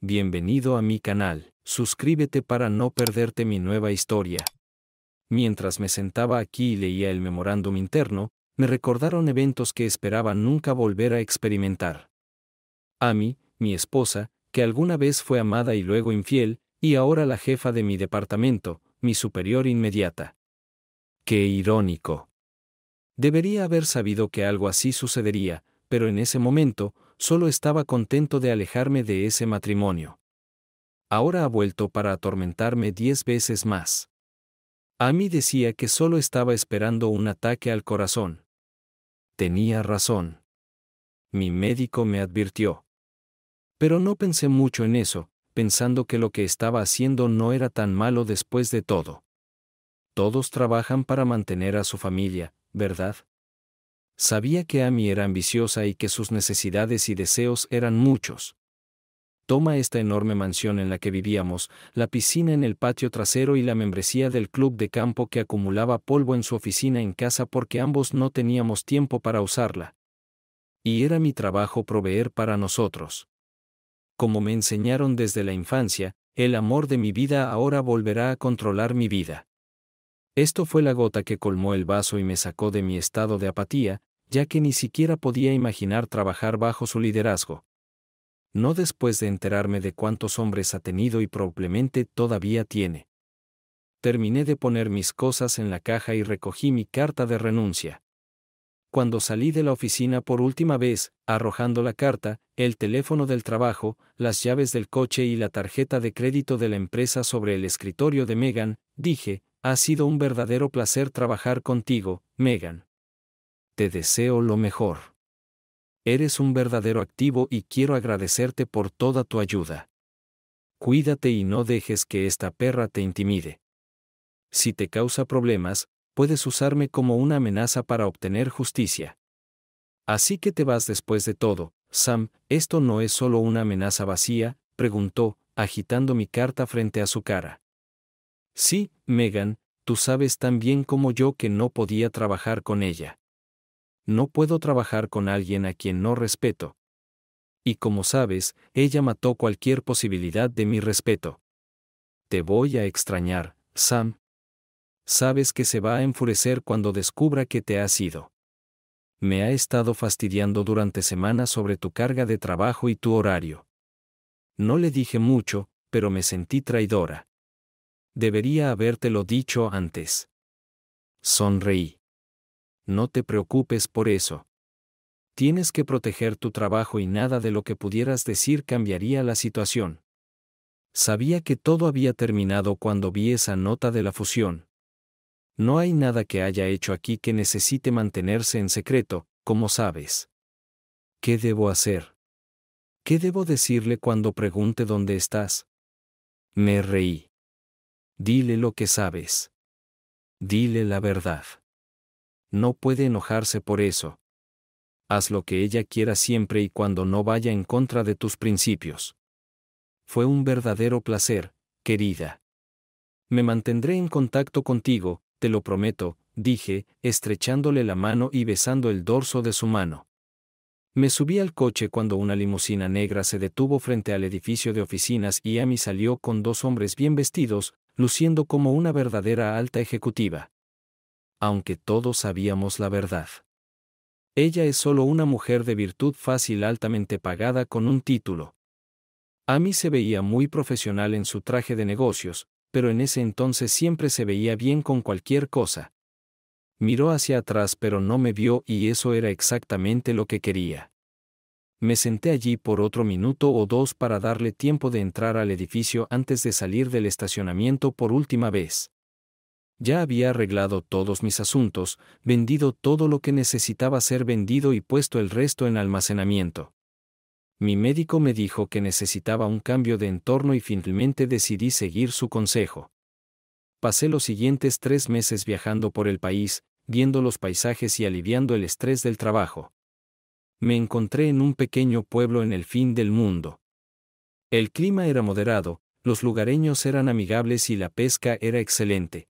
Bienvenido a mi canal, suscríbete para no perderte mi nueva historia. Mientras me sentaba aquí y leía el memorándum interno, me recordaron eventos que esperaba nunca volver a experimentar. mí, mi esposa, que alguna vez fue amada y luego infiel, y ahora la jefa de mi departamento, mi superior inmediata. Qué irónico. Debería haber sabido que algo así sucedería, pero en ese momento, solo estaba contento de alejarme de ese matrimonio. Ahora ha vuelto para atormentarme diez veces más. A mí decía que solo estaba esperando un ataque al corazón. Tenía razón. Mi médico me advirtió. Pero no pensé mucho en eso, pensando que lo que estaba haciendo no era tan malo después de todo. Todos trabajan para mantener a su familia, ¿verdad? Sabía que Amy era ambiciosa y que sus necesidades y deseos eran muchos. Toma esta enorme mansión en la que vivíamos, la piscina en el patio trasero y la membresía del club de campo que acumulaba polvo en su oficina en casa porque ambos no teníamos tiempo para usarla. Y era mi trabajo proveer para nosotros. Como me enseñaron desde la infancia, el amor de mi vida ahora volverá a controlar mi vida. Esto fue la gota que colmó el vaso y me sacó de mi estado de apatía, ya que ni siquiera podía imaginar trabajar bajo su liderazgo. No después de enterarme de cuántos hombres ha tenido y probablemente todavía tiene. Terminé de poner mis cosas en la caja y recogí mi carta de renuncia. Cuando salí de la oficina por última vez, arrojando la carta, el teléfono del trabajo, las llaves del coche y la tarjeta de crédito de la empresa sobre el escritorio de Megan, dije, ha sido un verdadero placer trabajar contigo, Megan te deseo lo mejor. Eres un verdadero activo y quiero agradecerte por toda tu ayuda. Cuídate y no dejes que esta perra te intimide. Si te causa problemas, puedes usarme como una amenaza para obtener justicia. Así que te vas después de todo, Sam, esto no es solo una amenaza vacía, preguntó, agitando mi carta frente a su cara. Sí, Megan, tú sabes tan bien como yo que no podía trabajar con ella no puedo trabajar con alguien a quien no respeto. Y como sabes, ella mató cualquier posibilidad de mi respeto. Te voy a extrañar, Sam. Sabes que se va a enfurecer cuando descubra que te has ido. Me ha estado fastidiando durante semanas sobre tu carga de trabajo y tu horario. No le dije mucho, pero me sentí traidora. Debería habértelo dicho antes. Sonreí no te preocupes por eso. Tienes que proteger tu trabajo y nada de lo que pudieras decir cambiaría la situación. Sabía que todo había terminado cuando vi esa nota de la fusión. No hay nada que haya hecho aquí que necesite mantenerse en secreto, como sabes. ¿Qué debo hacer? ¿Qué debo decirle cuando pregunte dónde estás? Me reí. Dile lo que sabes. Dile la verdad no puede enojarse por eso. Haz lo que ella quiera siempre y cuando no vaya en contra de tus principios. Fue un verdadero placer, querida. Me mantendré en contacto contigo, te lo prometo, dije, estrechándole la mano y besando el dorso de su mano. Me subí al coche cuando una limusina negra se detuvo frente al edificio de oficinas y Amy salió con dos hombres bien vestidos, luciendo como una verdadera alta ejecutiva aunque todos sabíamos la verdad. Ella es solo una mujer de virtud fácil altamente pagada con un título. A mí se veía muy profesional en su traje de negocios, pero en ese entonces siempre se veía bien con cualquier cosa. Miró hacia atrás pero no me vio y eso era exactamente lo que quería. Me senté allí por otro minuto o dos para darle tiempo de entrar al edificio antes de salir del estacionamiento por última vez. Ya había arreglado todos mis asuntos, vendido todo lo que necesitaba ser vendido y puesto el resto en almacenamiento. Mi médico me dijo que necesitaba un cambio de entorno y finalmente decidí seguir su consejo. Pasé los siguientes tres meses viajando por el país, viendo los paisajes y aliviando el estrés del trabajo. Me encontré en un pequeño pueblo en el fin del mundo. El clima era moderado, los lugareños eran amigables y la pesca era excelente.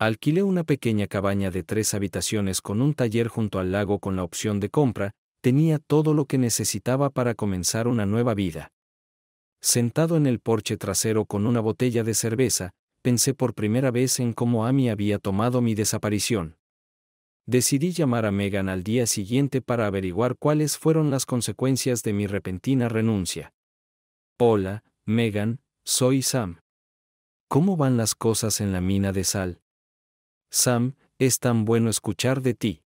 Alquilé una pequeña cabaña de tres habitaciones con un taller junto al lago con la opción de compra, tenía todo lo que necesitaba para comenzar una nueva vida. Sentado en el porche trasero con una botella de cerveza, pensé por primera vez en cómo Amy había tomado mi desaparición. Decidí llamar a Megan al día siguiente para averiguar cuáles fueron las consecuencias de mi repentina renuncia. Hola, Megan, soy Sam. ¿Cómo van las cosas en la mina de sal? Sam, es tan bueno escuchar de ti.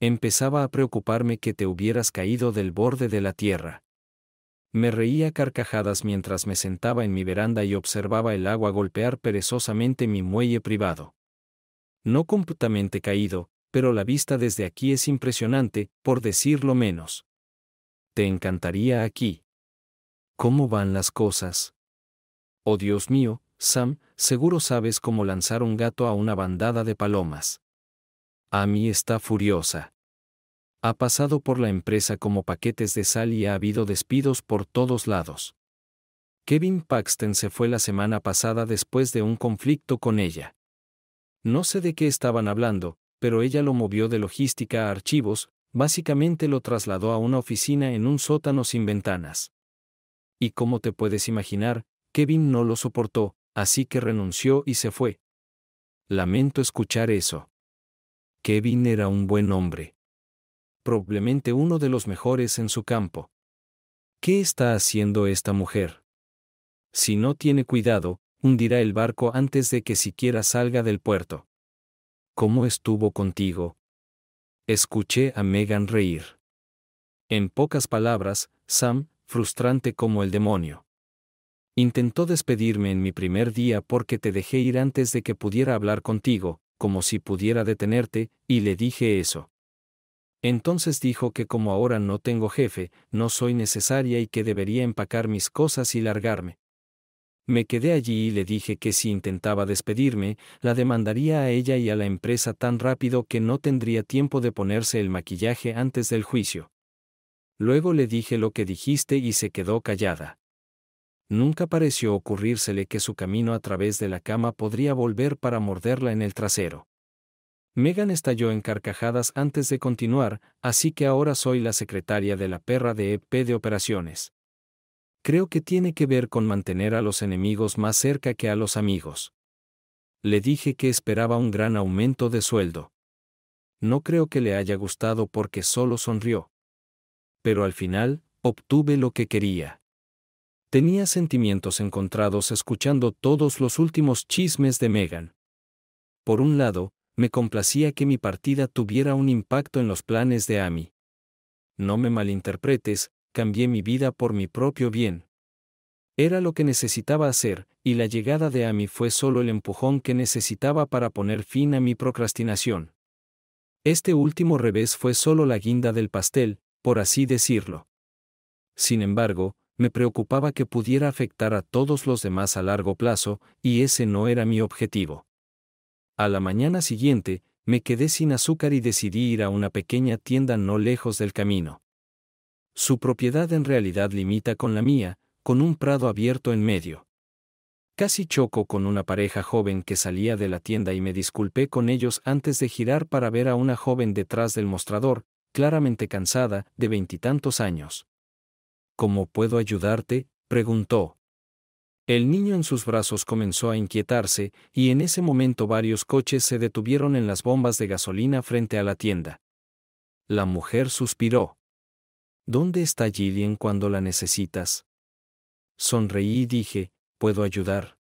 Empezaba a preocuparme que te hubieras caído del borde de la tierra. Me reía carcajadas mientras me sentaba en mi veranda y observaba el agua golpear perezosamente mi muelle privado. No completamente caído, pero la vista desde aquí es impresionante, por decirlo menos. Te encantaría aquí. ¿Cómo van las cosas? Oh Dios mío, Sam, seguro sabes cómo lanzar un gato a una bandada de palomas. A mí está furiosa. Ha pasado por la empresa como paquetes de sal y ha habido despidos por todos lados. Kevin Paxton se fue la semana pasada después de un conflicto con ella. No sé de qué estaban hablando, pero ella lo movió de logística a archivos, básicamente lo trasladó a una oficina en un sótano sin ventanas. Y como te puedes imaginar, Kevin no lo soportó, Así que renunció y se fue. Lamento escuchar eso. Kevin era un buen hombre. Probablemente uno de los mejores en su campo. ¿Qué está haciendo esta mujer? Si no tiene cuidado, hundirá el barco antes de que siquiera salga del puerto. ¿Cómo estuvo contigo? Escuché a Megan reír. En pocas palabras, Sam, frustrante como el demonio. Intentó despedirme en mi primer día porque te dejé ir antes de que pudiera hablar contigo, como si pudiera detenerte, y le dije eso. Entonces dijo que como ahora no tengo jefe, no soy necesaria y que debería empacar mis cosas y largarme. Me quedé allí y le dije que si intentaba despedirme, la demandaría a ella y a la empresa tan rápido que no tendría tiempo de ponerse el maquillaje antes del juicio. Luego le dije lo que dijiste y se quedó callada nunca pareció ocurrírsele que su camino a través de la cama podría volver para morderla en el trasero. Megan estalló en carcajadas antes de continuar, así que ahora soy la secretaria de la perra de EP de operaciones. Creo que tiene que ver con mantener a los enemigos más cerca que a los amigos. Le dije que esperaba un gran aumento de sueldo. No creo que le haya gustado porque solo sonrió. Pero al final, obtuve lo que quería tenía sentimientos encontrados escuchando todos los últimos chismes de Megan. Por un lado, me complacía que mi partida tuviera un impacto en los planes de Amy. No me malinterpretes, cambié mi vida por mi propio bien. Era lo que necesitaba hacer, y la llegada de Amy fue solo el empujón que necesitaba para poner fin a mi procrastinación. Este último revés fue solo la guinda del pastel, por así decirlo. Sin embargo, me preocupaba que pudiera afectar a todos los demás a largo plazo, y ese no era mi objetivo. A la mañana siguiente, me quedé sin azúcar y decidí ir a una pequeña tienda no lejos del camino. Su propiedad en realidad limita con la mía, con un prado abierto en medio. Casi choco con una pareja joven que salía de la tienda y me disculpé con ellos antes de girar para ver a una joven detrás del mostrador, claramente cansada, de veintitantos años. ¿Cómo puedo ayudarte? preguntó. El niño en sus brazos comenzó a inquietarse, y en ese momento varios coches se detuvieron en las bombas de gasolina frente a la tienda. La mujer suspiró. ¿Dónde está Gillian cuando la necesitas? Sonreí y dije, ¿puedo ayudar?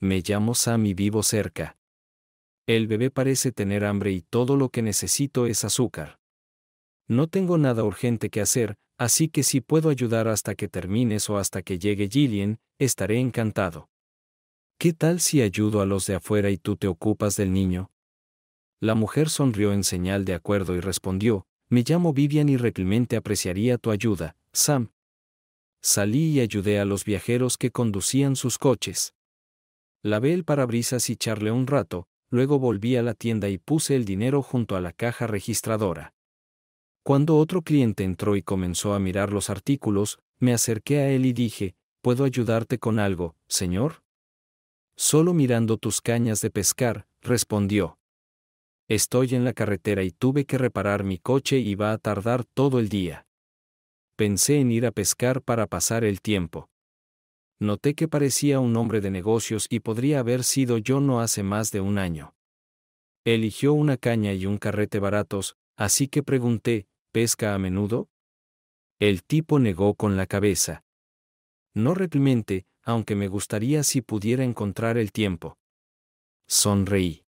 Me llamo Sam y vivo cerca. El bebé parece tener hambre y todo lo que necesito es azúcar. No tengo nada urgente que hacer, así que si puedo ayudar hasta que termines o hasta que llegue Gillian, estaré encantado. ¿Qué tal si ayudo a los de afuera y tú te ocupas del niño? La mujer sonrió en señal de acuerdo y respondió, me llamo Vivian y realmente apreciaría tu ayuda, Sam. Salí y ayudé a los viajeros que conducían sus coches. Lavé el parabrisas y charlé un rato, luego volví a la tienda y puse el dinero junto a la caja registradora. Cuando otro cliente entró y comenzó a mirar los artículos, me acerqué a él y dije, ¿puedo ayudarte con algo, señor? Solo mirando tus cañas de pescar, respondió. Estoy en la carretera y tuve que reparar mi coche y va a tardar todo el día. Pensé en ir a pescar para pasar el tiempo. Noté que parecía un hombre de negocios y podría haber sido yo no hace más de un año. Eligió una caña y un carrete baratos, así que pregunté, ¿Pesca a menudo? El tipo negó con la cabeza. No realmente, aunque me gustaría si pudiera encontrar el tiempo. Sonreí.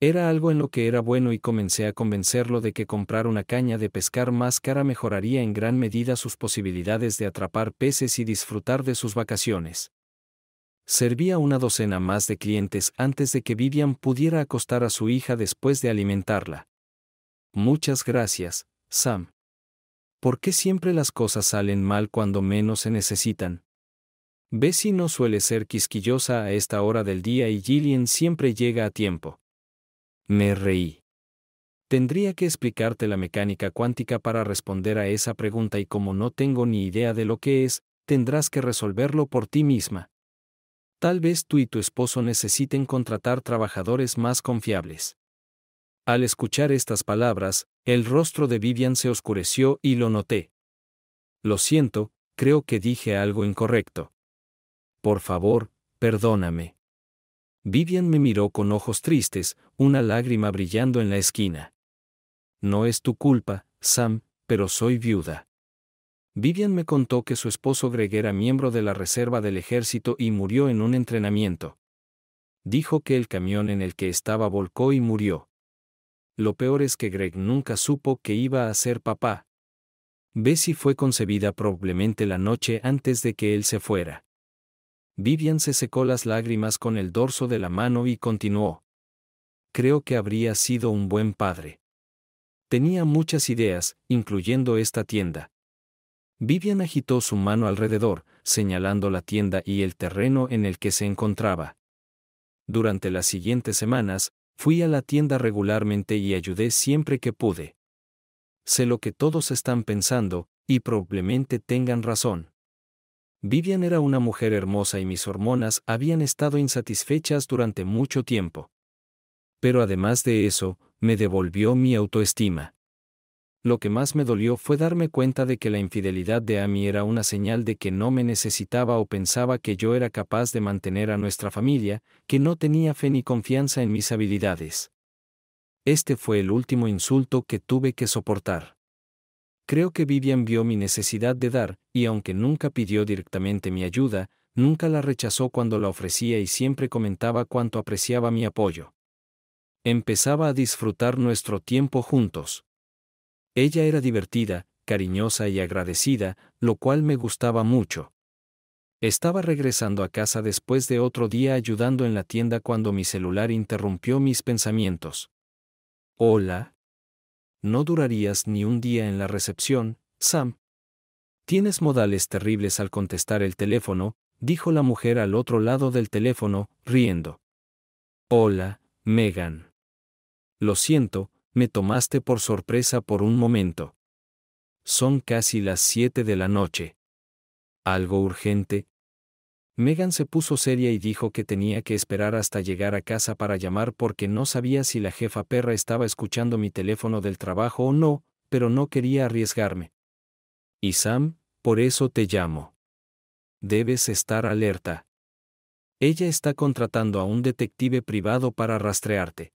Era algo en lo que era bueno y comencé a convencerlo de que comprar una caña de pescar más cara mejoraría en gran medida sus posibilidades de atrapar peces y disfrutar de sus vacaciones. Serví a una docena más de clientes antes de que Vivian pudiera acostar a su hija después de alimentarla. Muchas gracias, Sam. ¿Por qué siempre las cosas salen mal cuando menos se necesitan? Bessie no suele ser quisquillosa a esta hora del día y Gillian siempre llega a tiempo. Me reí. Tendría que explicarte la mecánica cuántica para responder a esa pregunta y como no tengo ni idea de lo que es, tendrás que resolverlo por ti misma. Tal vez tú y tu esposo necesiten contratar trabajadores más confiables. Al escuchar estas palabras, el rostro de Vivian se oscureció y lo noté. Lo siento, creo que dije algo incorrecto. Por favor, perdóname. Vivian me miró con ojos tristes, una lágrima brillando en la esquina. No es tu culpa, Sam, pero soy viuda. Vivian me contó que su esposo Greg era miembro de la Reserva del Ejército y murió en un entrenamiento. Dijo que el camión en el que estaba volcó y murió. Lo peor es que Greg nunca supo que iba a ser papá. Bessie fue concebida probablemente la noche antes de que él se fuera. Vivian se secó las lágrimas con el dorso de la mano y continuó. Creo que habría sido un buen padre. Tenía muchas ideas, incluyendo esta tienda. Vivian agitó su mano alrededor, señalando la tienda y el terreno en el que se encontraba. Durante las siguientes semanas, Fui a la tienda regularmente y ayudé siempre que pude. Sé lo que todos están pensando, y probablemente tengan razón. Vivian era una mujer hermosa y mis hormonas habían estado insatisfechas durante mucho tiempo. Pero además de eso, me devolvió mi autoestima. Lo que más me dolió fue darme cuenta de que la infidelidad de Amy era una señal de que no me necesitaba o pensaba que yo era capaz de mantener a nuestra familia, que no tenía fe ni confianza en mis habilidades. Este fue el último insulto que tuve que soportar. Creo que Vivian vio mi necesidad de dar, y aunque nunca pidió directamente mi ayuda, nunca la rechazó cuando la ofrecía y siempre comentaba cuánto apreciaba mi apoyo. Empezaba a disfrutar nuestro tiempo juntos. Ella era divertida, cariñosa y agradecida, lo cual me gustaba mucho. Estaba regresando a casa después de otro día ayudando en la tienda cuando mi celular interrumpió mis pensamientos. Hola. No durarías ni un día en la recepción, Sam. Tienes modales terribles al contestar el teléfono, dijo la mujer al otro lado del teléfono, riendo. Hola, Megan. Lo siento, me tomaste por sorpresa por un momento. Son casi las siete de la noche. ¿Algo urgente? Megan se puso seria y dijo que tenía que esperar hasta llegar a casa para llamar porque no sabía si la jefa perra estaba escuchando mi teléfono del trabajo o no, pero no quería arriesgarme. Y Sam, por eso te llamo. Debes estar alerta. Ella está contratando a un detective privado para rastrearte.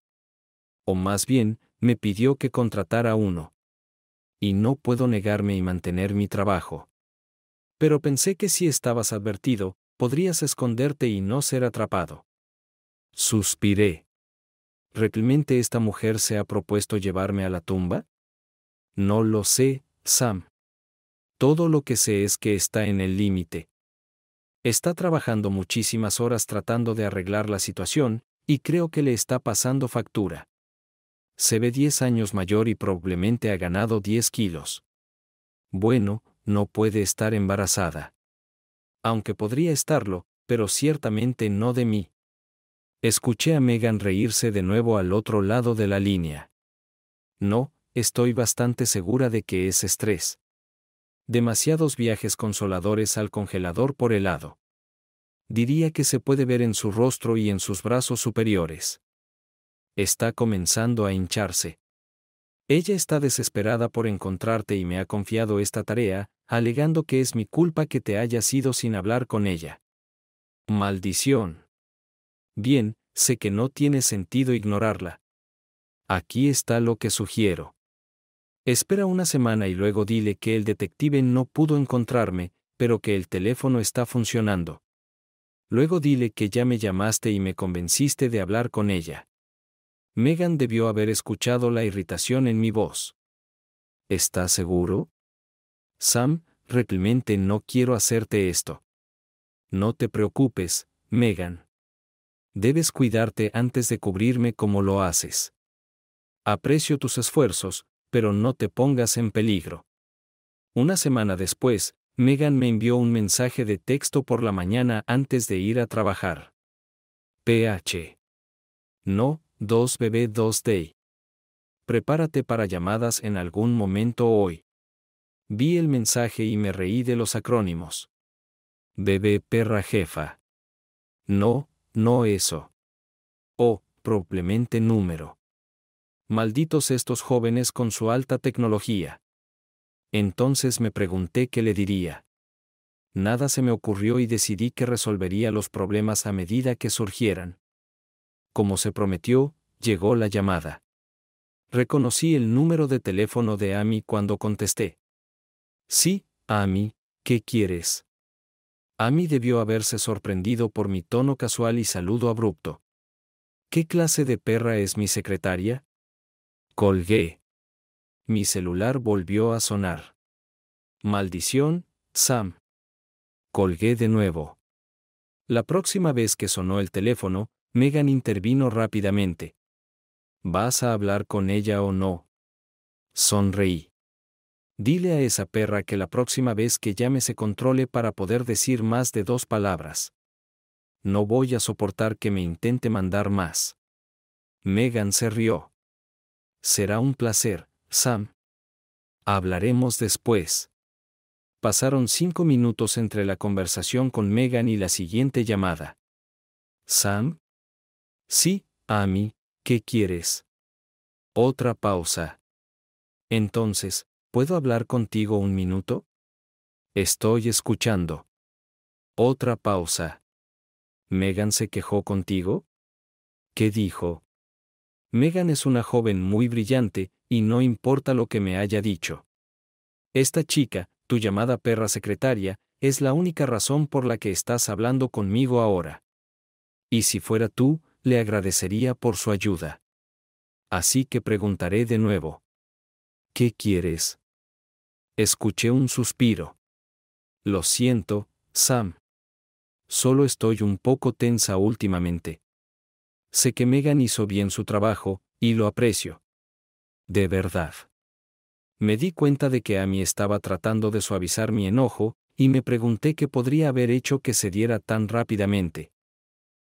O más bien, me pidió que contratara uno. Y no puedo negarme y mantener mi trabajo. Pero pensé que si estabas advertido, podrías esconderte y no ser atrapado. Suspiré. ¿Realmente esta mujer se ha propuesto llevarme a la tumba? No lo sé, Sam. Todo lo que sé es que está en el límite. Está trabajando muchísimas horas tratando de arreglar la situación, y creo que le está pasando factura se ve 10 años mayor y probablemente ha ganado 10 kilos. Bueno, no puede estar embarazada. Aunque podría estarlo, pero ciertamente no de mí. Escuché a Megan reírse de nuevo al otro lado de la línea. No, estoy bastante segura de que es estrés. Demasiados viajes consoladores al congelador por helado. Diría que se puede ver en su rostro y en sus brazos superiores. Está comenzando a hincharse. Ella está desesperada por encontrarte y me ha confiado esta tarea, alegando que es mi culpa que te hayas ido sin hablar con ella. Maldición. Bien, sé que no tiene sentido ignorarla. Aquí está lo que sugiero. Espera una semana y luego dile que el detective no pudo encontrarme, pero que el teléfono está funcionando. Luego dile que ya me llamaste y me convenciste de hablar con ella. Megan debió haber escuchado la irritación en mi voz. ¿Estás seguro? Sam, realmente no quiero hacerte esto. No te preocupes, Megan. Debes cuidarte antes de cubrirme como lo haces. Aprecio tus esfuerzos, pero no te pongas en peligro. Una semana después, Megan me envió un mensaje de texto por la mañana antes de ir a trabajar. PH. No, 2 bebé 2 Day. Prepárate para llamadas en algún momento hoy. Vi el mensaje y me reí de los acrónimos. Bebé perra jefa. No, no eso. oh, probablemente número. Malditos estos jóvenes con su alta tecnología. Entonces me pregunté qué le diría. Nada se me ocurrió y decidí que resolvería los problemas a medida que surgieran. Como se prometió, llegó la llamada. Reconocí el número de teléfono de Amy cuando contesté. Sí, Amy, ¿qué quieres? Amy debió haberse sorprendido por mi tono casual y saludo abrupto. ¿Qué clase de perra es mi secretaria? Colgué. Mi celular volvió a sonar. Maldición, Sam. Colgué de nuevo. La próxima vez que sonó el teléfono, Megan intervino rápidamente. ¿Vas a hablar con ella o no? Sonreí. Dile a esa perra que la próxima vez que llame se controle para poder decir más de dos palabras. No voy a soportar que me intente mandar más. Megan se rió. Será un placer, Sam. Hablaremos después. Pasaron cinco minutos entre la conversación con Megan y la siguiente llamada. Sam, Sí, a mí, ¿qué quieres? Otra pausa. Entonces, ¿puedo hablar contigo un minuto? Estoy escuchando. Otra pausa. ¿Megan se quejó contigo? ¿Qué dijo? Megan es una joven muy brillante, y no importa lo que me haya dicho. Esta chica, tu llamada perra secretaria, es la única razón por la que estás hablando conmigo ahora. Y si fuera tú, le agradecería por su ayuda. Así que preguntaré de nuevo. ¿Qué quieres? Escuché un suspiro. Lo siento, Sam. Solo estoy un poco tensa últimamente. Sé que Megan hizo bien su trabajo, y lo aprecio. De verdad. Me di cuenta de que Amy estaba tratando de suavizar mi enojo, y me pregunté qué podría haber hecho que se diera tan rápidamente.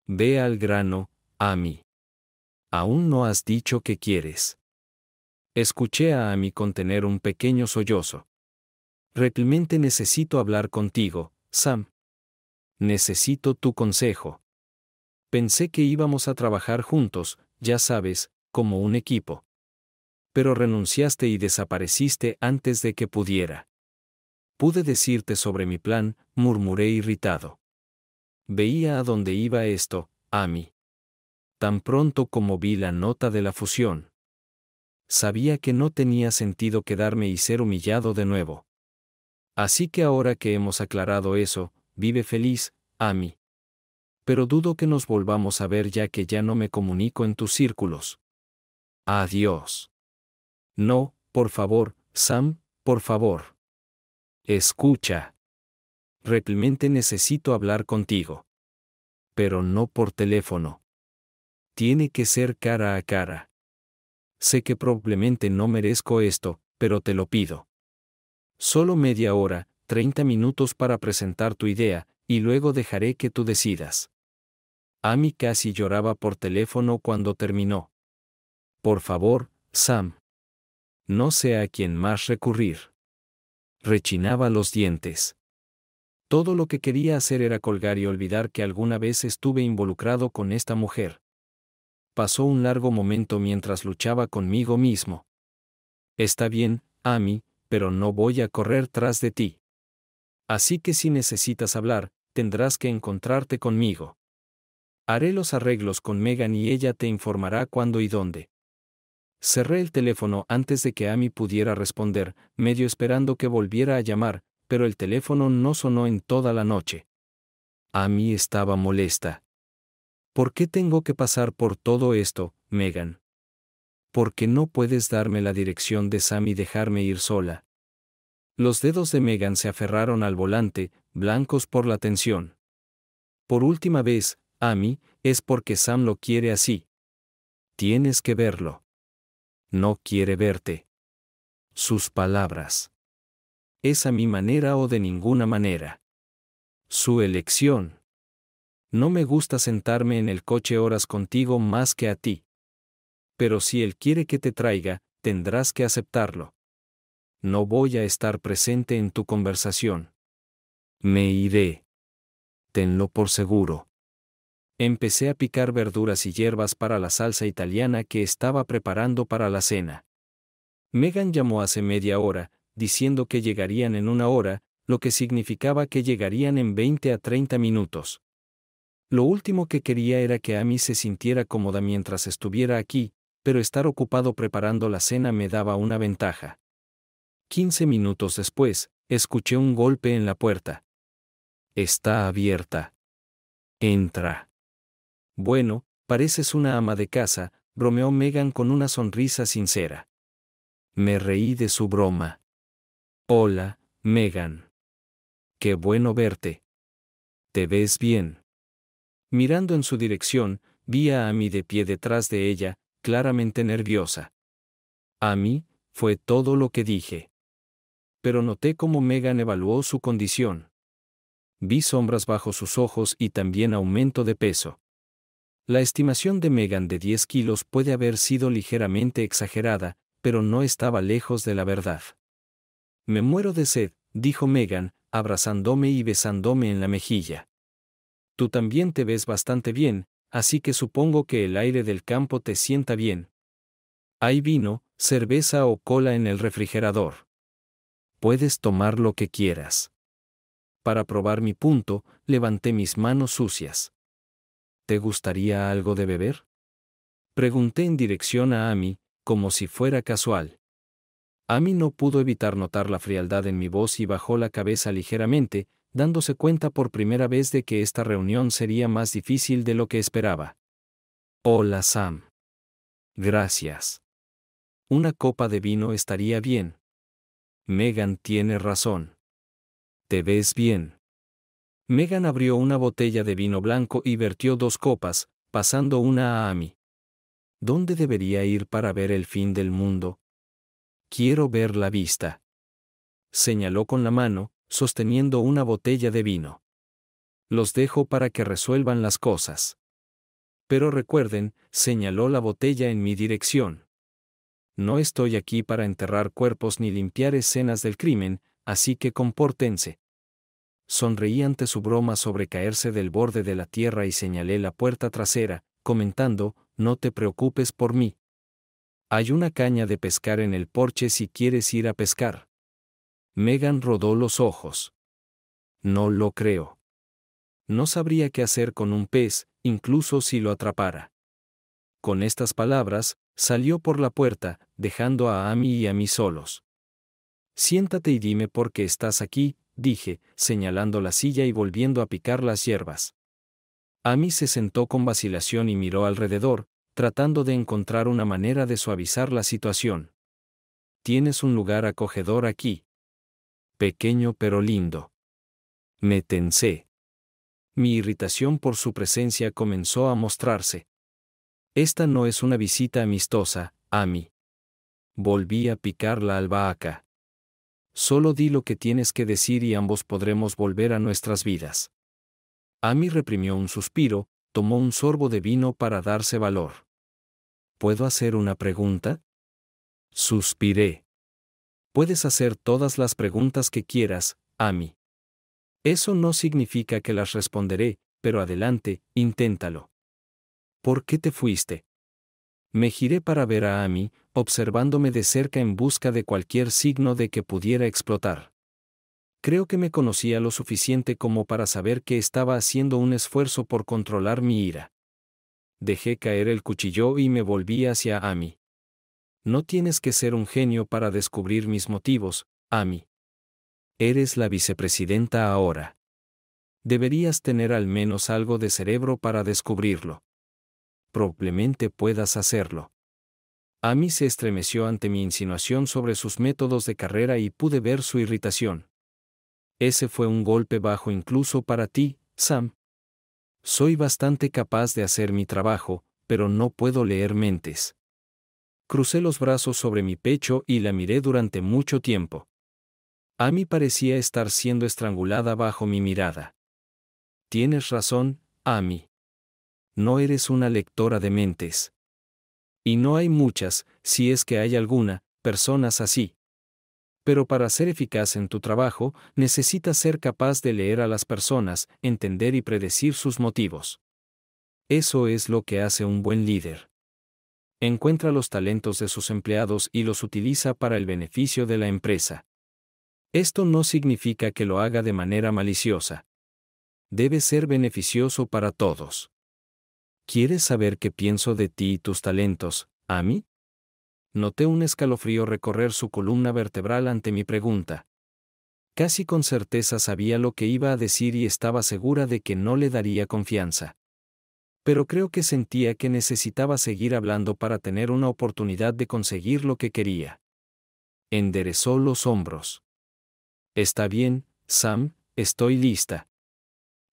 Ve al grano, Ami. Aún no has dicho qué quieres. Escuché a Ami contener un pequeño sollozo. Realmente necesito hablar contigo, Sam. Necesito tu consejo. Pensé que íbamos a trabajar juntos, ya sabes, como un equipo. Pero renunciaste y desapareciste antes de que pudiera. Pude decirte sobre mi plan, murmuré irritado. Veía a dónde iba esto, Ami tan pronto como vi la nota de la fusión. Sabía que no tenía sentido quedarme y ser humillado de nuevo. Así que ahora que hemos aclarado eso, vive feliz, Ami. Pero dudo que nos volvamos a ver ya que ya no me comunico en tus círculos. Adiós. No, por favor, Sam, por favor. Escucha. Realmente necesito hablar contigo. Pero no por teléfono. Tiene que ser cara a cara. Sé que probablemente no merezco esto, pero te lo pido. Solo media hora, 30 minutos para presentar tu idea, y luego dejaré que tú decidas. Amy casi lloraba por teléfono cuando terminó. Por favor, Sam. No sé a quién más recurrir. Rechinaba los dientes. Todo lo que quería hacer era colgar y olvidar que alguna vez estuve involucrado con esta mujer, pasó un largo momento mientras luchaba conmigo mismo. Está bien, Amy, pero no voy a correr tras de ti. Así que si necesitas hablar, tendrás que encontrarte conmigo. Haré los arreglos con Megan y ella te informará cuándo y dónde. Cerré el teléfono antes de que Amy pudiera responder, medio esperando que volviera a llamar, pero el teléfono no sonó en toda la noche. Amy estaba molesta. ¿Por qué tengo que pasar por todo esto, Megan? Porque no puedes darme la dirección de Sam y dejarme ir sola? Los dedos de Megan se aferraron al volante, blancos por la tensión. Por última vez, Amy, es porque Sam lo quiere así. Tienes que verlo. No quiere verte. Sus palabras. Es a mi manera o de ninguna manera. Su elección. No me gusta sentarme en el coche horas contigo más que a ti. Pero si él quiere que te traiga, tendrás que aceptarlo. No voy a estar presente en tu conversación. Me iré. Tenlo por seguro. Empecé a picar verduras y hierbas para la salsa italiana que estaba preparando para la cena. Megan llamó hace media hora, diciendo que llegarían en una hora, lo que significaba que llegarían en 20 a 30 minutos. Lo último que quería era que Amy se sintiera cómoda mientras estuviera aquí, pero estar ocupado preparando la cena me daba una ventaja. Quince minutos después, escuché un golpe en la puerta. Está abierta. Entra. Bueno, pareces una ama de casa, bromeó Megan con una sonrisa sincera. Me reí de su broma. Hola, Megan. Qué bueno verte. Te ves bien. Mirando en su dirección, vi a Amy de pie detrás de ella, claramente nerviosa. mí, fue todo lo que dije. Pero noté cómo Megan evaluó su condición. Vi sombras bajo sus ojos y también aumento de peso. La estimación de Megan de 10 kilos puede haber sido ligeramente exagerada, pero no estaba lejos de la verdad. Me muero de sed, dijo Megan, abrazándome y besándome en la mejilla tú también te ves bastante bien, así que supongo que el aire del campo te sienta bien. Hay vino, cerveza o cola en el refrigerador. Puedes tomar lo que quieras. Para probar mi punto, levanté mis manos sucias. ¿Te gustaría algo de beber? Pregunté en dirección a Amy, como si fuera casual. Amy no pudo evitar notar la frialdad en mi voz y bajó la cabeza ligeramente, dándose cuenta por primera vez de que esta reunión sería más difícil de lo que esperaba. Hola Sam. Gracias. Una copa de vino estaría bien. Megan tiene razón. Te ves bien. Megan abrió una botella de vino blanco y vertió dos copas, pasando una a Amy. ¿Dónde debería ir para ver el fin del mundo? Quiero ver la vista. Señaló con la mano, sosteniendo una botella de vino. Los dejo para que resuelvan las cosas. Pero recuerden, señaló la botella en mi dirección. No estoy aquí para enterrar cuerpos ni limpiar escenas del crimen, así que compórtense. Sonreí ante su broma sobre caerse del borde de la tierra y señalé la puerta trasera, comentando, no te preocupes por mí. Hay una caña de pescar en el porche si quieres ir a pescar. Megan rodó los ojos. No lo creo. No sabría qué hacer con un pez, incluso si lo atrapara. Con estas palabras, salió por la puerta, dejando a Amy y a mí solos. Siéntate y dime por qué estás aquí, dije, señalando la silla y volviendo a picar las hierbas. Amy se sentó con vacilación y miró alrededor, tratando de encontrar una manera de suavizar la situación. Tienes un lugar acogedor aquí pequeño pero lindo. Me tensé. Mi irritación por su presencia comenzó a mostrarse. Esta no es una visita amistosa, Ami. Volví a picar la albahaca. Solo di lo que tienes que decir y ambos podremos volver a nuestras vidas. Ami reprimió un suspiro, tomó un sorbo de vino para darse valor. ¿Puedo hacer una pregunta? Suspiré puedes hacer todas las preguntas que quieras, a Eso no significa que las responderé, pero adelante, inténtalo. ¿Por qué te fuiste? Me giré para ver a Amy, observándome de cerca en busca de cualquier signo de que pudiera explotar. Creo que me conocía lo suficiente como para saber que estaba haciendo un esfuerzo por controlar mi ira. Dejé caer el cuchillo y me volví hacia Ami. No tienes que ser un genio para descubrir mis motivos, Amy. Eres la vicepresidenta ahora. Deberías tener al menos algo de cerebro para descubrirlo. Probablemente puedas hacerlo. Amy se estremeció ante mi insinuación sobre sus métodos de carrera y pude ver su irritación. Ese fue un golpe bajo incluso para ti, Sam. Soy bastante capaz de hacer mi trabajo, pero no puedo leer mentes crucé los brazos sobre mi pecho y la miré durante mucho tiempo. A mí parecía estar siendo estrangulada bajo mi mirada. Tienes razón, Ami. No eres una lectora de mentes. Y no hay muchas, si es que hay alguna, personas así. Pero para ser eficaz en tu trabajo, necesitas ser capaz de leer a las personas, entender y predecir sus motivos. Eso es lo que hace un buen líder encuentra los talentos de sus empleados y los utiliza para el beneficio de la empresa. Esto no significa que lo haga de manera maliciosa. Debe ser beneficioso para todos. ¿Quieres saber qué pienso de ti y tus talentos, mí? Noté un escalofrío recorrer su columna vertebral ante mi pregunta. Casi con certeza sabía lo que iba a decir y estaba segura de que no le daría confianza pero creo que sentía que necesitaba seguir hablando para tener una oportunidad de conseguir lo que quería. Enderezó los hombros. Está bien, Sam, estoy lista.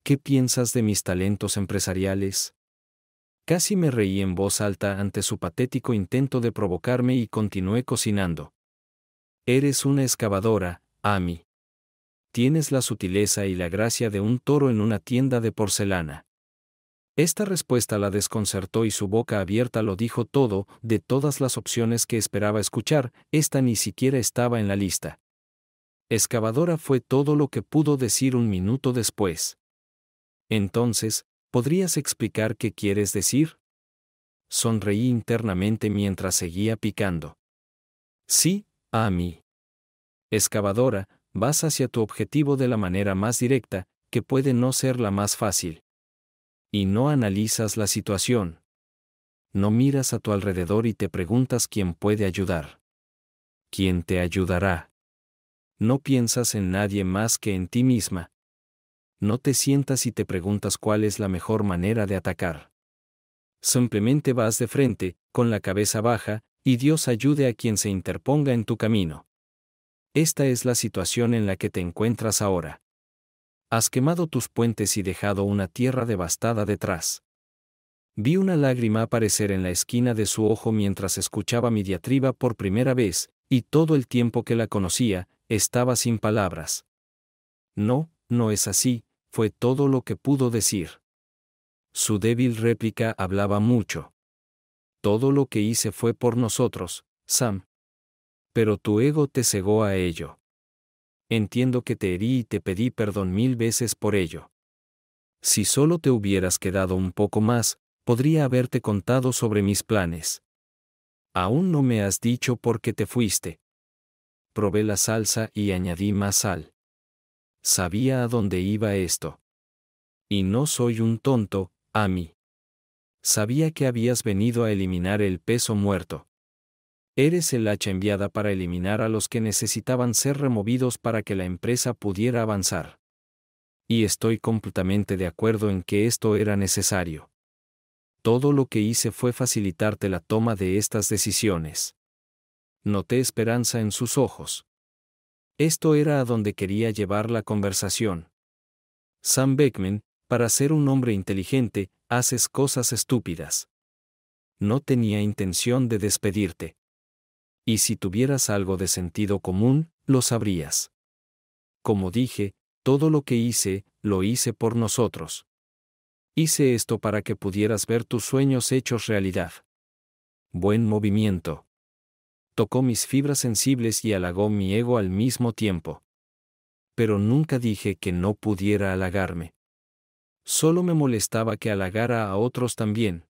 ¿Qué piensas de mis talentos empresariales? Casi me reí en voz alta ante su patético intento de provocarme y continué cocinando. Eres una excavadora, Amy. Tienes la sutileza y la gracia de un toro en una tienda de porcelana. Esta respuesta la desconcertó y su boca abierta lo dijo todo, de todas las opciones que esperaba escuchar, esta ni siquiera estaba en la lista. Excavadora fue todo lo que pudo decir un minuto después. Entonces, ¿podrías explicar qué quieres decir? Sonreí internamente mientras seguía picando. Sí, a mí. Excavadora, vas hacia tu objetivo de la manera más directa, que puede no ser la más fácil y no analizas la situación. No miras a tu alrededor y te preguntas quién puede ayudar. ¿Quién te ayudará? No piensas en nadie más que en ti misma. No te sientas y te preguntas cuál es la mejor manera de atacar. Simplemente vas de frente, con la cabeza baja, y Dios ayude a quien se interponga en tu camino. Esta es la situación en la que te encuentras ahora. Has quemado tus puentes y dejado una tierra devastada detrás. Vi una lágrima aparecer en la esquina de su ojo mientras escuchaba mi diatriba por primera vez, y todo el tiempo que la conocía, estaba sin palabras. No, no es así, fue todo lo que pudo decir. Su débil réplica hablaba mucho. Todo lo que hice fue por nosotros, Sam. Pero tu ego te cegó a ello entiendo que te herí y te pedí perdón mil veces por ello. Si solo te hubieras quedado un poco más, podría haberte contado sobre mis planes. Aún no me has dicho por qué te fuiste. Probé la salsa y añadí más sal. Sabía a dónde iba esto. Y no soy un tonto, a mí. Sabía que habías venido a eliminar el peso muerto. Eres el hacha enviada para eliminar a los que necesitaban ser removidos para que la empresa pudiera avanzar. Y estoy completamente de acuerdo en que esto era necesario. Todo lo que hice fue facilitarte la toma de estas decisiones. Noté esperanza en sus ojos. Esto era a donde quería llevar la conversación. Sam Beckman, para ser un hombre inteligente, haces cosas estúpidas. No tenía intención de despedirte. Y si tuvieras algo de sentido común, lo sabrías. Como dije, todo lo que hice, lo hice por nosotros. Hice esto para que pudieras ver tus sueños hechos realidad. Buen movimiento. Tocó mis fibras sensibles y halagó mi ego al mismo tiempo. Pero nunca dije que no pudiera halagarme. Solo me molestaba que halagara a otros también,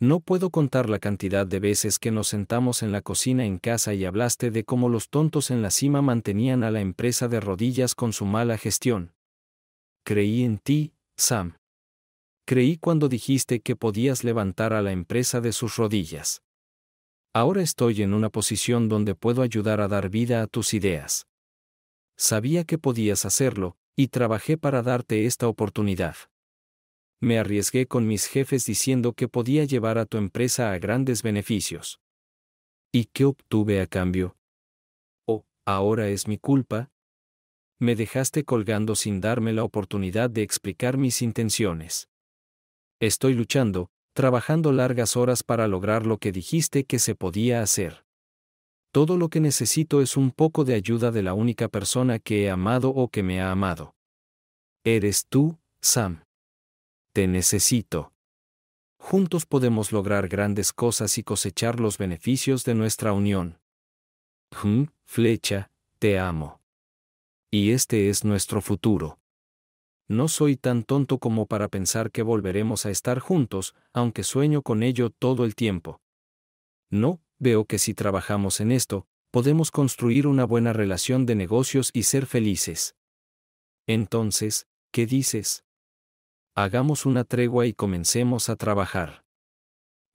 no puedo contar la cantidad de veces que nos sentamos en la cocina en casa y hablaste de cómo los tontos en la cima mantenían a la empresa de rodillas con su mala gestión. Creí en ti, Sam. Creí cuando dijiste que podías levantar a la empresa de sus rodillas. Ahora estoy en una posición donde puedo ayudar a dar vida a tus ideas. Sabía que podías hacerlo, y trabajé para darte esta oportunidad me arriesgué con mis jefes diciendo que podía llevar a tu empresa a grandes beneficios. ¿Y qué obtuve a cambio? Oh, ahora es mi culpa. Me dejaste colgando sin darme la oportunidad de explicar mis intenciones. Estoy luchando, trabajando largas horas para lograr lo que dijiste que se podía hacer. Todo lo que necesito es un poco de ayuda de la única persona que he amado o que me ha amado. Eres tú, Sam. Te necesito. Juntos podemos lograr grandes cosas y cosechar los beneficios de nuestra unión. hm flecha, te amo. Y este es nuestro futuro. No soy tan tonto como para pensar que volveremos a estar juntos, aunque sueño con ello todo el tiempo. No, veo que si trabajamos en esto, podemos construir una buena relación de negocios y ser felices. Entonces, ¿qué dices? hagamos una tregua y comencemos a trabajar.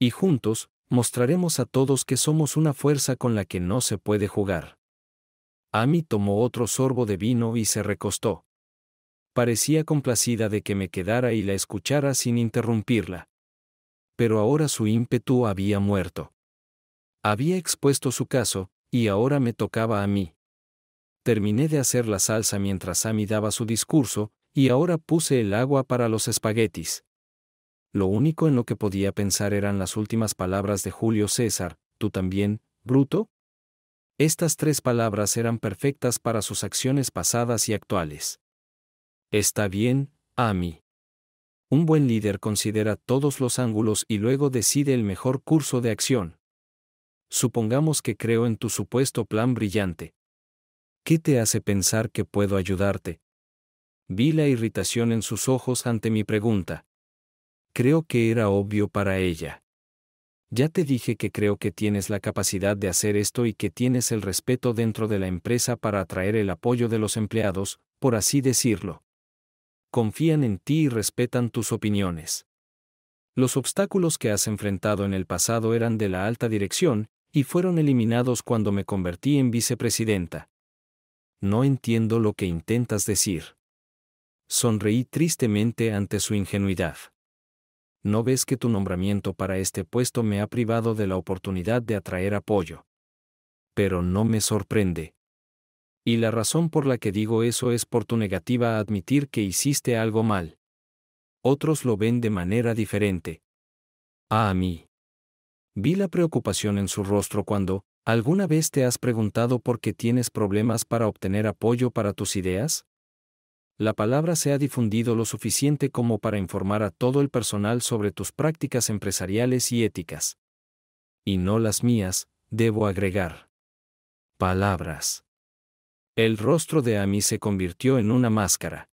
Y juntos, mostraremos a todos que somos una fuerza con la que no se puede jugar. Amy tomó otro sorbo de vino y se recostó. Parecía complacida de que me quedara y la escuchara sin interrumpirla. Pero ahora su ímpetu había muerto. Había expuesto su caso, y ahora me tocaba a mí. Terminé de hacer la salsa mientras Ami daba su discurso, y ahora puse el agua para los espaguetis. Lo único en lo que podía pensar eran las últimas palabras de Julio César, tú también, bruto. Estas tres palabras eran perfectas para sus acciones pasadas y actuales. Está bien, Ami. Un buen líder considera todos los ángulos y luego decide el mejor curso de acción. Supongamos que creo en tu supuesto plan brillante. ¿Qué te hace pensar que puedo ayudarte, Vi la irritación en sus ojos ante mi pregunta. Creo que era obvio para ella. Ya te dije que creo que tienes la capacidad de hacer esto y que tienes el respeto dentro de la empresa para atraer el apoyo de los empleados, por así decirlo. Confían en ti y respetan tus opiniones. Los obstáculos que has enfrentado en el pasado eran de la alta dirección, y fueron eliminados cuando me convertí en vicepresidenta. No entiendo lo que intentas decir. Sonreí tristemente ante su ingenuidad. ¿No ves que tu nombramiento para este puesto me ha privado de la oportunidad de atraer apoyo? Pero no me sorprende. Y la razón por la que digo eso es por tu negativa a admitir que hiciste algo mal. Otros lo ven de manera diferente. Ah, a mí. Vi la preocupación en su rostro cuando, ¿alguna vez te has preguntado por qué tienes problemas para obtener apoyo para tus ideas? la palabra se ha difundido lo suficiente como para informar a todo el personal sobre tus prácticas empresariales y éticas. Y no las mías, debo agregar. Palabras. El rostro de Amy se convirtió en una máscara.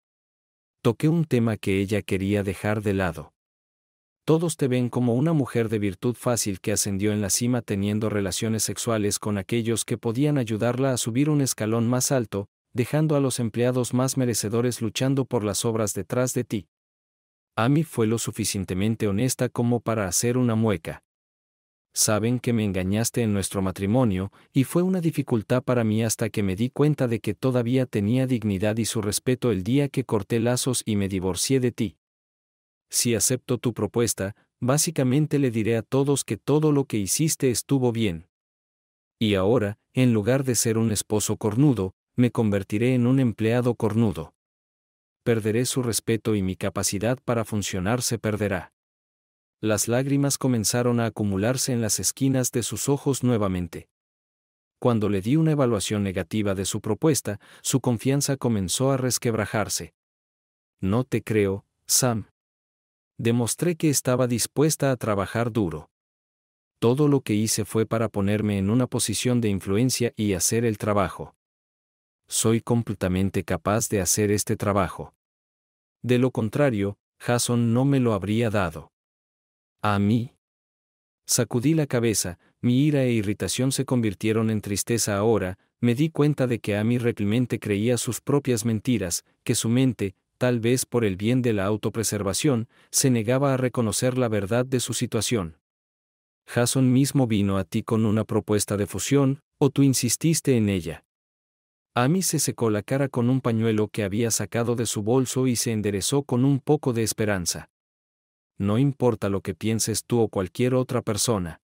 Toqué un tema que ella quería dejar de lado. Todos te ven como una mujer de virtud fácil que ascendió en la cima teniendo relaciones sexuales con aquellos que podían ayudarla a subir un escalón más alto, dejando a los empleados más merecedores luchando por las obras detrás de ti. A mí fue lo suficientemente honesta como para hacer una mueca. Saben que me engañaste en nuestro matrimonio, y fue una dificultad para mí hasta que me di cuenta de que todavía tenía dignidad y su respeto el día que corté lazos y me divorcié de ti. Si acepto tu propuesta, básicamente le diré a todos que todo lo que hiciste estuvo bien. Y ahora, en lugar de ser un esposo cornudo, me convertiré en un empleado cornudo. Perderé su respeto y mi capacidad para funcionar se perderá. Las lágrimas comenzaron a acumularse en las esquinas de sus ojos nuevamente. Cuando le di una evaluación negativa de su propuesta, su confianza comenzó a resquebrajarse. No te creo, Sam. Demostré que estaba dispuesta a trabajar duro. Todo lo que hice fue para ponerme en una posición de influencia y hacer el trabajo soy completamente capaz de hacer este trabajo. De lo contrario, Jason no me lo habría dado. A mí. Sacudí la cabeza, mi ira e irritación se convirtieron en tristeza ahora, me di cuenta de que Amy reclimente creía sus propias mentiras, que su mente, tal vez por el bien de la autopreservación, se negaba a reconocer la verdad de su situación. Jason mismo vino a ti con una propuesta de fusión, o tú insististe en ella. Amy se secó la cara con un pañuelo que había sacado de su bolso y se enderezó con un poco de esperanza. No importa lo que pienses tú o cualquier otra persona.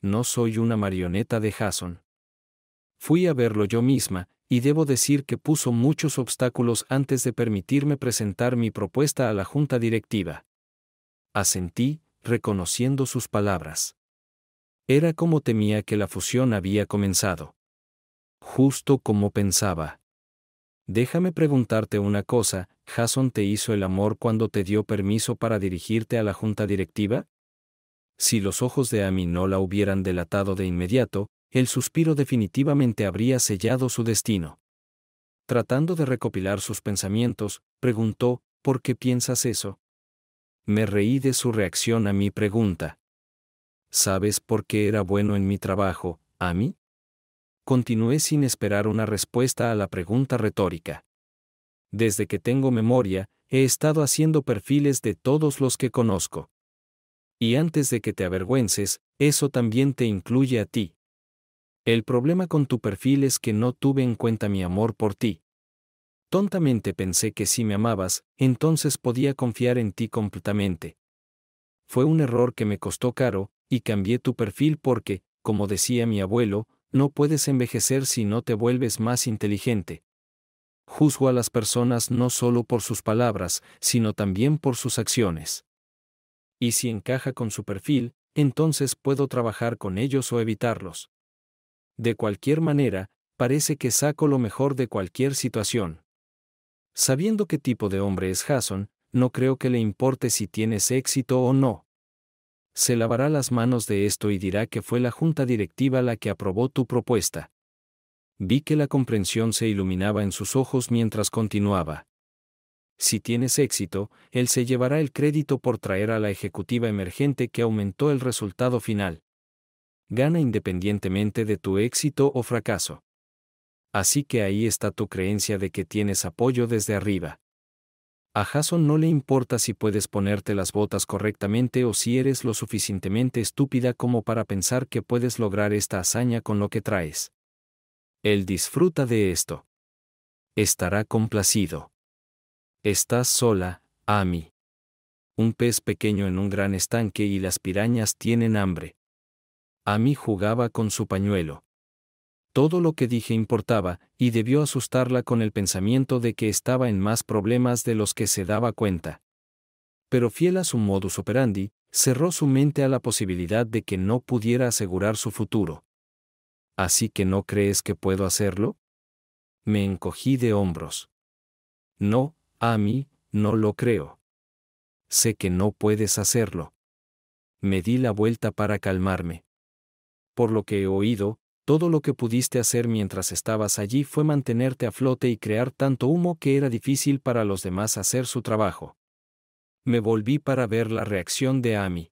No soy una marioneta de Jason. Fui a verlo yo misma, y debo decir que puso muchos obstáculos antes de permitirme presentar mi propuesta a la junta directiva. Asentí, reconociendo sus palabras. Era como temía que la fusión había comenzado justo como pensaba. Déjame preguntarte una cosa, ¿Jason te hizo el amor cuando te dio permiso para dirigirte a la junta directiva? Si los ojos de Amy no la hubieran delatado de inmediato, el suspiro definitivamente habría sellado su destino. Tratando de recopilar sus pensamientos, preguntó, ¿por qué piensas eso? Me reí de su reacción a mi pregunta. ¿Sabes por qué era bueno en mi trabajo, Amy? continué sin esperar una respuesta a la pregunta retórica. Desde que tengo memoria, he estado haciendo perfiles de todos los que conozco. Y antes de que te avergüences, eso también te incluye a ti. El problema con tu perfil es que no tuve en cuenta mi amor por ti. Tontamente pensé que si me amabas, entonces podía confiar en ti completamente. Fue un error que me costó caro, y cambié tu perfil porque, como decía mi abuelo, no puedes envejecer si no te vuelves más inteligente. Juzgo a las personas no solo por sus palabras, sino también por sus acciones. Y si encaja con su perfil, entonces puedo trabajar con ellos o evitarlos. De cualquier manera, parece que saco lo mejor de cualquier situación. Sabiendo qué tipo de hombre es Jason, no creo que le importe si tienes éxito o no se lavará las manos de esto y dirá que fue la junta directiva la que aprobó tu propuesta. Vi que la comprensión se iluminaba en sus ojos mientras continuaba. Si tienes éxito, él se llevará el crédito por traer a la ejecutiva emergente que aumentó el resultado final. Gana independientemente de tu éxito o fracaso. Así que ahí está tu creencia de que tienes apoyo desde arriba. A Jason no le importa si puedes ponerte las botas correctamente o si eres lo suficientemente estúpida como para pensar que puedes lograr esta hazaña con lo que traes. Él disfruta de esto. Estará complacido. Estás sola, Ami. Un pez pequeño en un gran estanque y las pirañas tienen hambre. Ami jugaba con su pañuelo todo lo que dije importaba, y debió asustarla con el pensamiento de que estaba en más problemas de los que se daba cuenta. Pero fiel a su modus operandi, cerró su mente a la posibilidad de que no pudiera asegurar su futuro. ¿Así que no crees que puedo hacerlo? Me encogí de hombros. No, a mí, no lo creo. Sé que no puedes hacerlo. Me di la vuelta para calmarme. Por lo que he oído, todo lo que pudiste hacer mientras estabas allí fue mantenerte a flote y crear tanto humo que era difícil para los demás hacer su trabajo. Me volví para ver la reacción de Amy.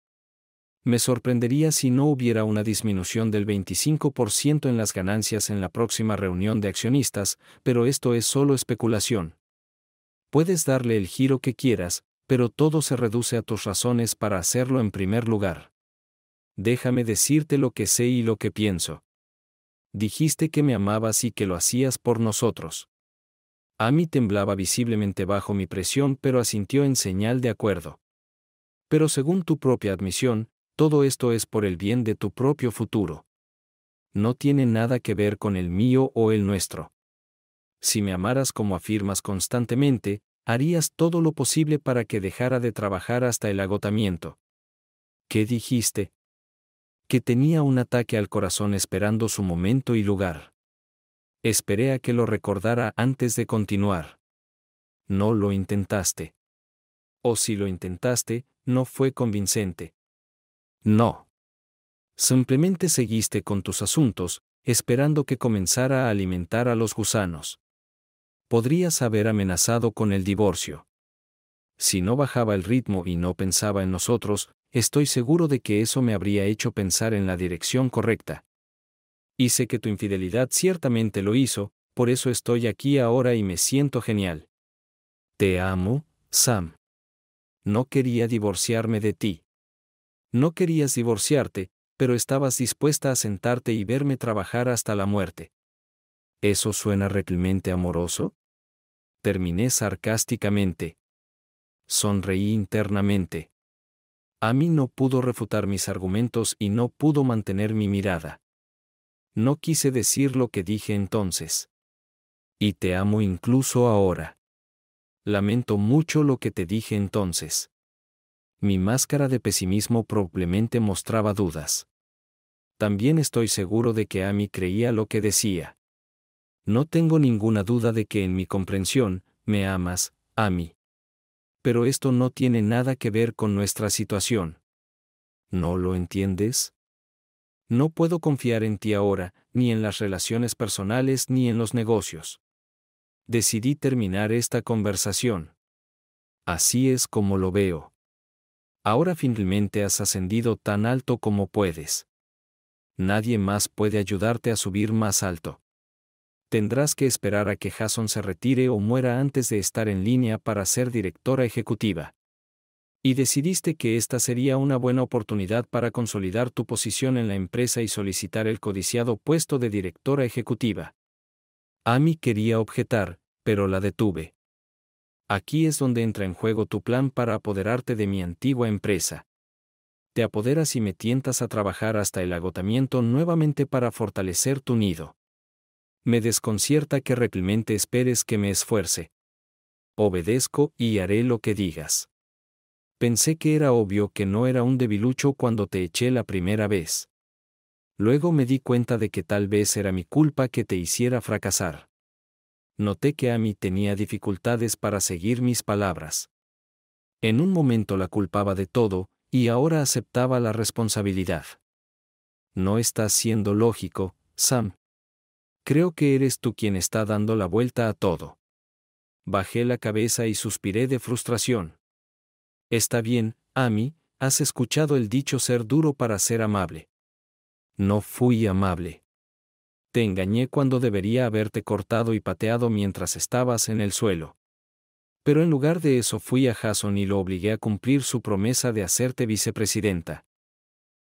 Me sorprendería si no hubiera una disminución del 25% en las ganancias en la próxima reunión de accionistas, pero esto es solo especulación. Puedes darle el giro que quieras, pero todo se reduce a tus razones para hacerlo en primer lugar. Déjame decirte lo que sé y lo que pienso dijiste que me amabas y que lo hacías por nosotros. mí temblaba visiblemente bajo mi presión, pero asintió en señal de acuerdo. Pero según tu propia admisión, todo esto es por el bien de tu propio futuro. No tiene nada que ver con el mío o el nuestro. Si me amaras como afirmas constantemente, harías todo lo posible para que dejara de trabajar hasta el agotamiento. ¿Qué dijiste? que tenía un ataque al corazón esperando su momento y lugar. Esperé a que lo recordara antes de continuar. No lo intentaste. O si lo intentaste, no fue convincente. No. Simplemente seguiste con tus asuntos, esperando que comenzara a alimentar a los gusanos. Podrías haber amenazado con el divorcio. Si no bajaba el ritmo y no pensaba en nosotros, estoy seguro de que eso me habría hecho pensar en la dirección correcta. Y sé que tu infidelidad ciertamente lo hizo, por eso estoy aquí ahora y me siento genial. Te amo, Sam. No quería divorciarme de ti. No querías divorciarte, pero estabas dispuesta a sentarte y verme trabajar hasta la muerte. ¿Eso suena realmente amoroso? Terminé sarcásticamente. Sonreí internamente a no pudo refutar mis argumentos y no pudo mantener mi mirada. No quise decir lo que dije entonces. Y te amo incluso ahora. Lamento mucho lo que te dije entonces. Mi máscara de pesimismo probablemente mostraba dudas. También estoy seguro de que Amy creía lo que decía. No tengo ninguna duda de que en mi comprensión, me amas, Amy pero esto no tiene nada que ver con nuestra situación. ¿No lo entiendes? No puedo confiar en ti ahora, ni en las relaciones personales ni en los negocios. Decidí terminar esta conversación. Así es como lo veo. Ahora finalmente has ascendido tan alto como puedes. Nadie más puede ayudarte a subir más alto tendrás que esperar a que Jason se retire o muera antes de estar en línea para ser directora ejecutiva. Y decidiste que esta sería una buena oportunidad para consolidar tu posición en la empresa y solicitar el codiciado puesto de directora ejecutiva. Amy quería objetar, pero la detuve. Aquí es donde entra en juego tu plan para apoderarte de mi antigua empresa. Te apoderas y me tientas a trabajar hasta el agotamiento nuevamente para fortalecer tu nido me desconcierta que replemente esperes que me esfuerce. Obedezco y haré lo que digas. Pensé que era obvio que no era un debilucho cuando te eché la primera vez. Luego me di cuenta de que tal vez era mi culpa que te hiciera fracasar. Noté que a mí tenía dificultades para seguir mis palabras. En un momento la culpaba de todo, y ahora aceptaba la responsabilidad. No estás siendo lógico, Sam, Creo que eres tú quien está dando la vuelta a todo. Bajé la cabeza y suspiré de frustración. Está bien, Amy, has escuchado el dicho ser duro para ser amable. No fui amable. Te engañé cuando debería haberte cortado y pateado mientras estabas en el suelo. Pero en lugar de eso fui a Jason y lo obligué a cumplir su promesa de hacerte vicepresidenta.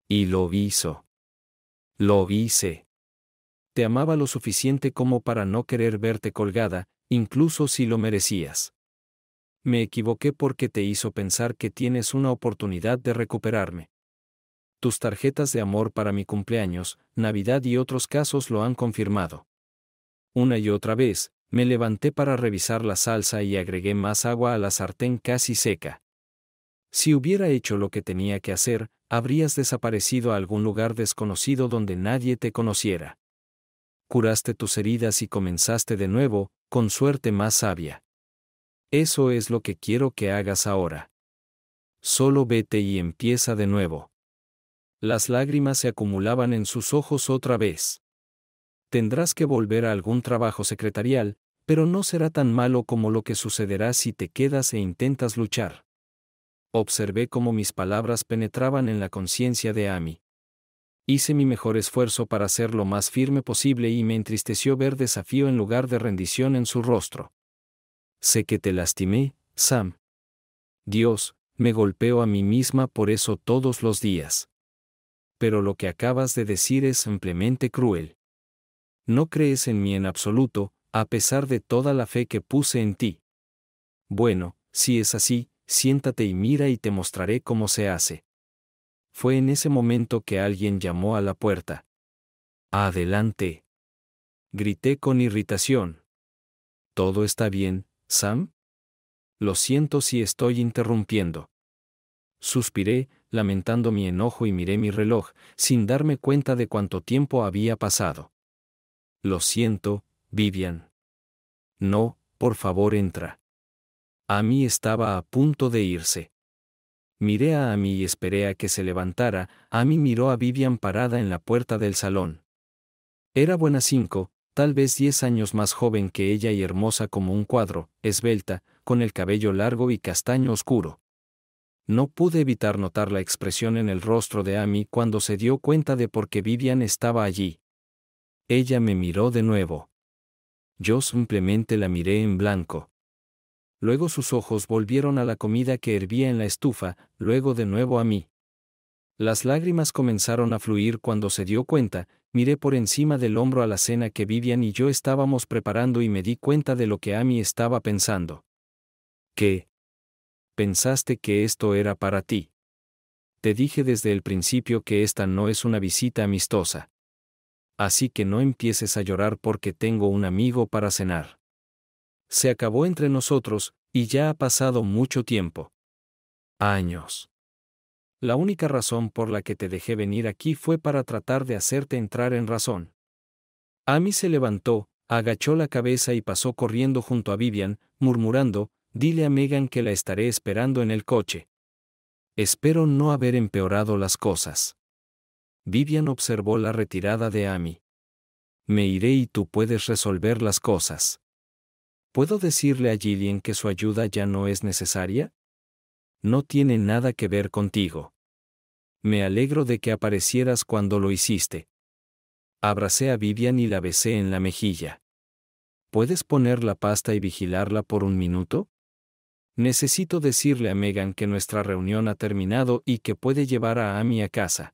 Y lo hizo. Lo hice te amaba lo suficiente como para no querer verte colgada, incluso si lo merecías. Me equivoqué porque te hizo pensar que tienes una oportunidad de recuperarme. Tus tarjetas de amor para mi cumpleaños, Navidad y otros casos lo han confirmado. Una y otra vez, me levanté para revisar la salsa y agregué más agua a la sartén casi seca. Si hubiera hecho lo que tenía que hacer, habrías desaparecido a algún lugar desconocido donde nadie te conociera curaste tus heridas y comenzaste de nuevo, con suerte más sabia. Eso es lo que quiero que hagas ahora. Solo vete y empieza de nuevo. Las lágrimas se acumulaban en sus ojos otra vez. Tendrás que volver a algún trabajo secretarial, pero no será tan malo como lo que sucederá si te quedas e intentas luchar. Observé cómo mis palabras penetraban en la conciencia de Amy. Hice mi mejor esfuerzo para ser lo más firme posible y me entristeció ver desafío en lugar de rendición en su rostro. Sé que te lastimé, Sam. Dios, me golpeo a mí misma por eso todos los días. Pero lo que acabas de decir es simplemente cruel. No crees en mí en absoluto, a pesar de toda la fe que puse en ti. Bueno, si es así, siéntate y mira y te mostraré cómo se hace. Fue en ese momento que alguien llamó a la puerta. Adelante. Grité con irritación. ¿Todo está bien, Sam? Lo siento si estoy interrumpiendo. Suspiré, lamentando mi enojo y miré mi reloj, sin darme cuenta de cuánto tiempo había pasado. Lo siento, Vivian. No, por favor entra. A mí estaba a punto de irse. Miré a Amy y esperé a que se levantara. Amy miró a Vivian parada en la puerta del salón. Era buena cinco, tal vez diez años más joven que ella y hermosa como un cuadro, esbelta, con el cabello largo y castaño oscuro. No pude evitar notar la expresión en el rostro de Amy cuando se dio cuenta de por qué Vivian estaba allí. Ella me miró de nuevo. Yo simplemente la miré en blanco luego sus ojos volvieron a la comida que hervía en la estufa, luego de nuevo a mí. Las lágrimas comenzaron a fluir cuando se dio cuenta, miré por encima del hombro a la cena que Vivian y yo estábamos preparando y me di cuenta de lo que Amy estaba pensando. ¿Qué? Pensaste que esto era para ti. Te dije desde el principio que esta no es una visita amistosa. Así que no empieces a llorar porque tengo un amigo para cenar se acabó entre nosotros, y ya ha pasado mucho tiempo. Años. La única razón por la que te dejé venir aquí fue para tratar de hacerte entrar en razón. Amy se levantó, agachó la cabeza y pasó corriendo junto a Vivian, murmurando, dile a Megan que la estaré esperando en el coche. Espero no haber empeorado las cosas. Vivian observó la retirada de Amy. Me iré y tú puedes resolver las cosas. ¿Puedo decirle a Gillian que su ayuda ya no es necesaria? No tiene nada que ver contigo. Me alegro de que aparecieras cuando lo hiciste. Abracé a Vivian y la besé en la mejilla. ¿Puedes poner la pasta y vigilarla por un minuto? Necesito decirle a Megan que nuestra reunión ha terminado y que puede llevar a Amy a casa.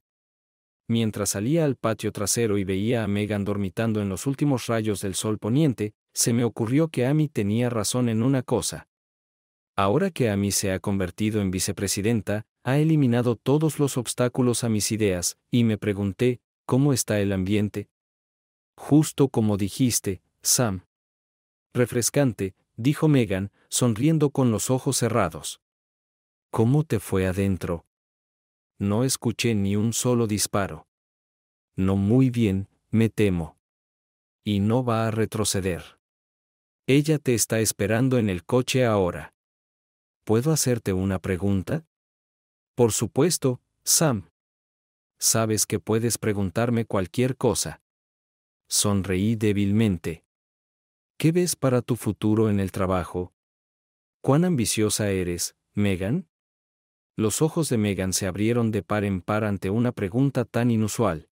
Mientras salía al patio trasero y veía a Megan dormitando en los últimos rayos del sol poniente, se me ocurrió que Amy tenía razón en una cosa. Ahora que Amy se ha convertido en vicepresidenta, ha eliminado todos los obstáculos a mis ideas, y me pregunté, ¿cómo está el ambiente? Justo como dijiste, Sam. Refrescante, dijo Megan, sonriendo con los ojos cerrados. ¿Cómo te fue adentro? No escuché ni un solo disparo. No muy bien, me temo. Y no va a retroceder. Ella te está esperando en el coche ahora. ¿Puedo hacerte una pregunta? Por supuesto, Sam. Sabes que puedes preguntarme cualquier cosa. Sonreí débilmente. ¿Qué ves para tu futuro en el trabajo? ¿Cuán ambiciosa eres, Megan? Los ojos de Megan se abrieron de par en par ante una pregunta tan inusual.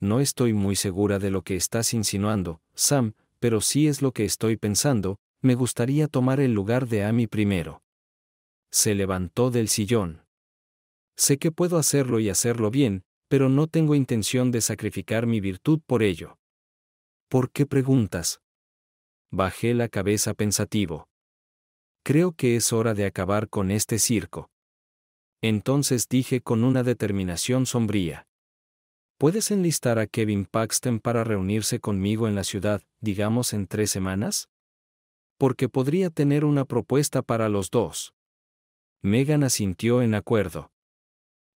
No estoy muy segura de lo que estás insinuando, Sam, pero si es lo que estoy pensando, me gustaría tomar el lugar de Amy primero. Se levantó del sillón. Sé que puedo hacerlo y hacerlo bien, pero no tengo intención de sacrificar mi virtud por ello. ¿Por qué preguntas? Bajé la cabeza pensativo. Creo que es hora de acabar con este circo. Entonces dije con una determinación sombría. ¿Puedes enlistar a Kevin Paxton para reunirse conmigo en la ciudad, digamos en tres semanas? Porque podría tener una propuesta para los dos. Megan asintió en acuerdo.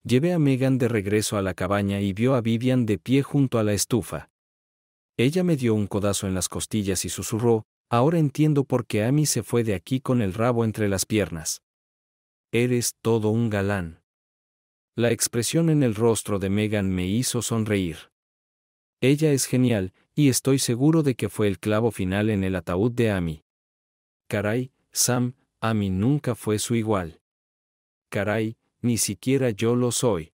Llevé a Megan de regreso a la cabaña y vio a Vivian de pie junto a la estufa. Ella me dio un codazo en las costillas y susurró, ahora entiendo por qué Amy se fue de aquí con el rabo entre las piernas. Eres todo un galán. La expresión en el rostro de Megan me hizo sonreír. Ella es genial, y estoy seguro de que fue el clavo final en el ataúd de Amy. Caray, Sam, Amy nunca fue su igual. Caray, ni siquiera yo lo soy.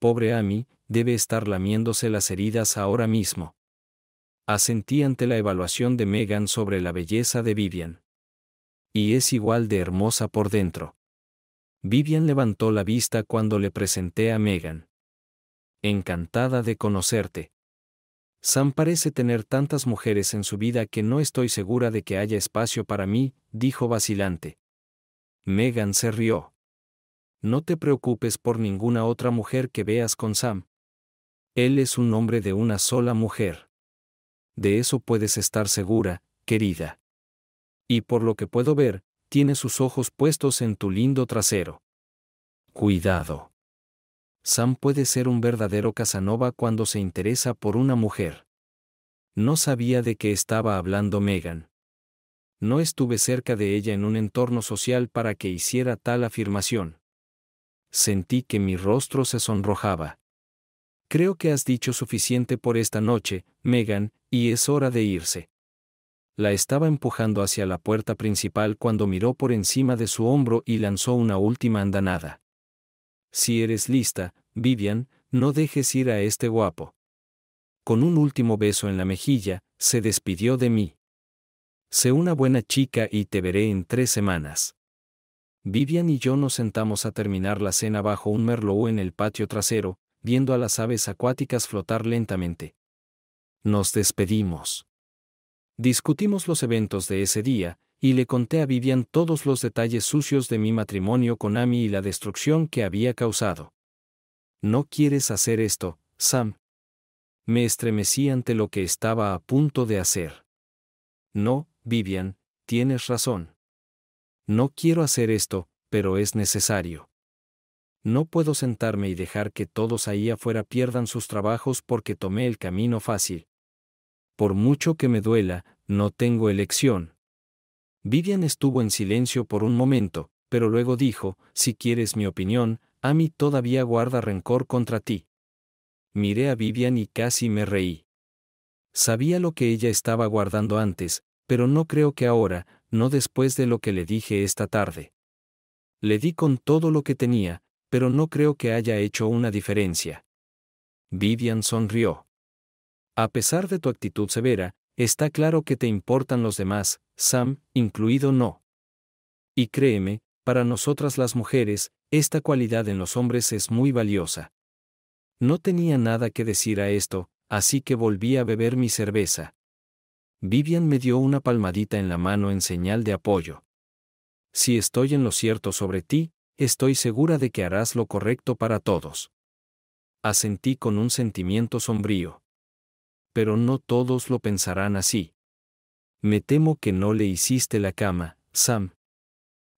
Pobre Amy, debe estar lamiéndose las heridas ahora mismo. Asentí ante la evaluación de Megan sobre la belleza de Vivian. Y es igual de hermosa por dentro. Vivian levantó la vista cuando le presenté a Megan. Encantada de conocerte. Sam parece tener tantas mujeres en su vida que no estoy segura de que haya espacio para mí, dijo vacilante. Megan se rió. No te preocupes por ninguna otra mujer que veas con Sam. Él es un hombre de una sola mujer. De eso puedes estar segura, querida. Y por lo que puedo ver, tiene sus ojos puestos en tu lindo trasero. Cuidado. Sam puede ser un verdadero Casanova cuando se interesa por una mujer. No sabía de qué estaba hablando Megan. No estuve cerca de ella en un entorno social para que hiciera tal afirmación. Sentí que mi rostro se sonrojaba. Creo que has dicho suficiente por esta noche, Megan, y es hora de irse la estaba empujando hacia la puerta principal cuando miró por encima de su hombro y lanzó una última andanada. Si eres lista, Vivian, no dejes ir a este guapo. Con un último beso en la mejilla, se despidió de mí. Sé una buena chica y te veré en tres semanas. Vivian y yo nos sentamos a terminar la cena bajo un merlot en el patio trasero, viendo a las aves acuáticas flotar lentamente. Nos despedimos. Discutimos los eventos de ese día, y le conté a Vivian todos los detalles sucios de mi matrimonio con Amy y la destrucción que había causado. No quieres hacer esto, Sam. Me estremecí ante lo que estaba a punto de hacer. No, Vivian, tienes razón. No quiero hacer esto, pero es necesario. No puedo sentarme y dejar que todos ahí afuera pierdan sus trabajos porque tomé el camino fácil por mucho que me duela, no tengo elección. Vivian estuvo en silencio por un momento, pero luego dijo, si quieres mi opinión, a mí todavía guarda rencor contra ti. Miré a Vivian y casi me reí. Sabía lo que ella estaba guardando antes, pero no creo que ahora, no después de lo que le dije esta tarde. Le di con todo lo que tenía, pero no creo que haya hecho una diferencia. Vivian sonrió. A pesar de tu actitud severa, está claro que te importan los demás, Sam, incluido no. Y créeme, para nosotras las mujeres, esta cualidad en los hombres es muy valiosa. No tenía nada que decir a esto, así que volví a beber mi cerveza. Vivian me dio una palmadita en la mano en señal de apoyo. Si estoy en lo cierto sobre ti, estoy segura de que harás lo correcto para todos. Asentí con un sentimiento sombrío pero no todos lo pensarán así. Me temo que no le hiciste la cama, Sam.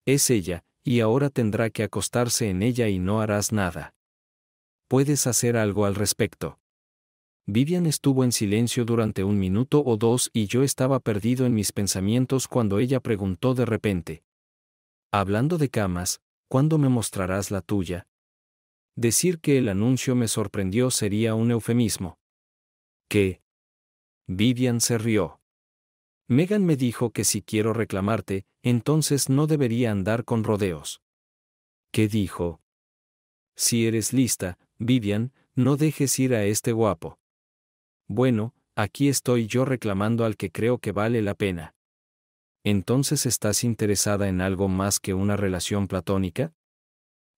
Es ella, y ahora tendrá que acostarse en ella y no harás nada. Puedes hacer algo al respecto. Vivian estuvo en silencio durante un minuto o dos y yo estaba perdido en mis pensamientos cuando ella preguntó de repente. Hablando de camas, ¿cuándo me mostrarás la tuya? Decir que el anuncio me sorprendió sería un eufemismo. ¿Qué? Vivian se rió. Megan me dijo que si quiero reclamarte, entonces no debería andar con rodeos. ¿Qué dijo? Si eres lista, Vivian, no dejes ir a este guapo. Bueno, aquí estoy yo reclamando al que creo que vale la pena. ¿Entonces estás interesada en algo más que una relación platónica?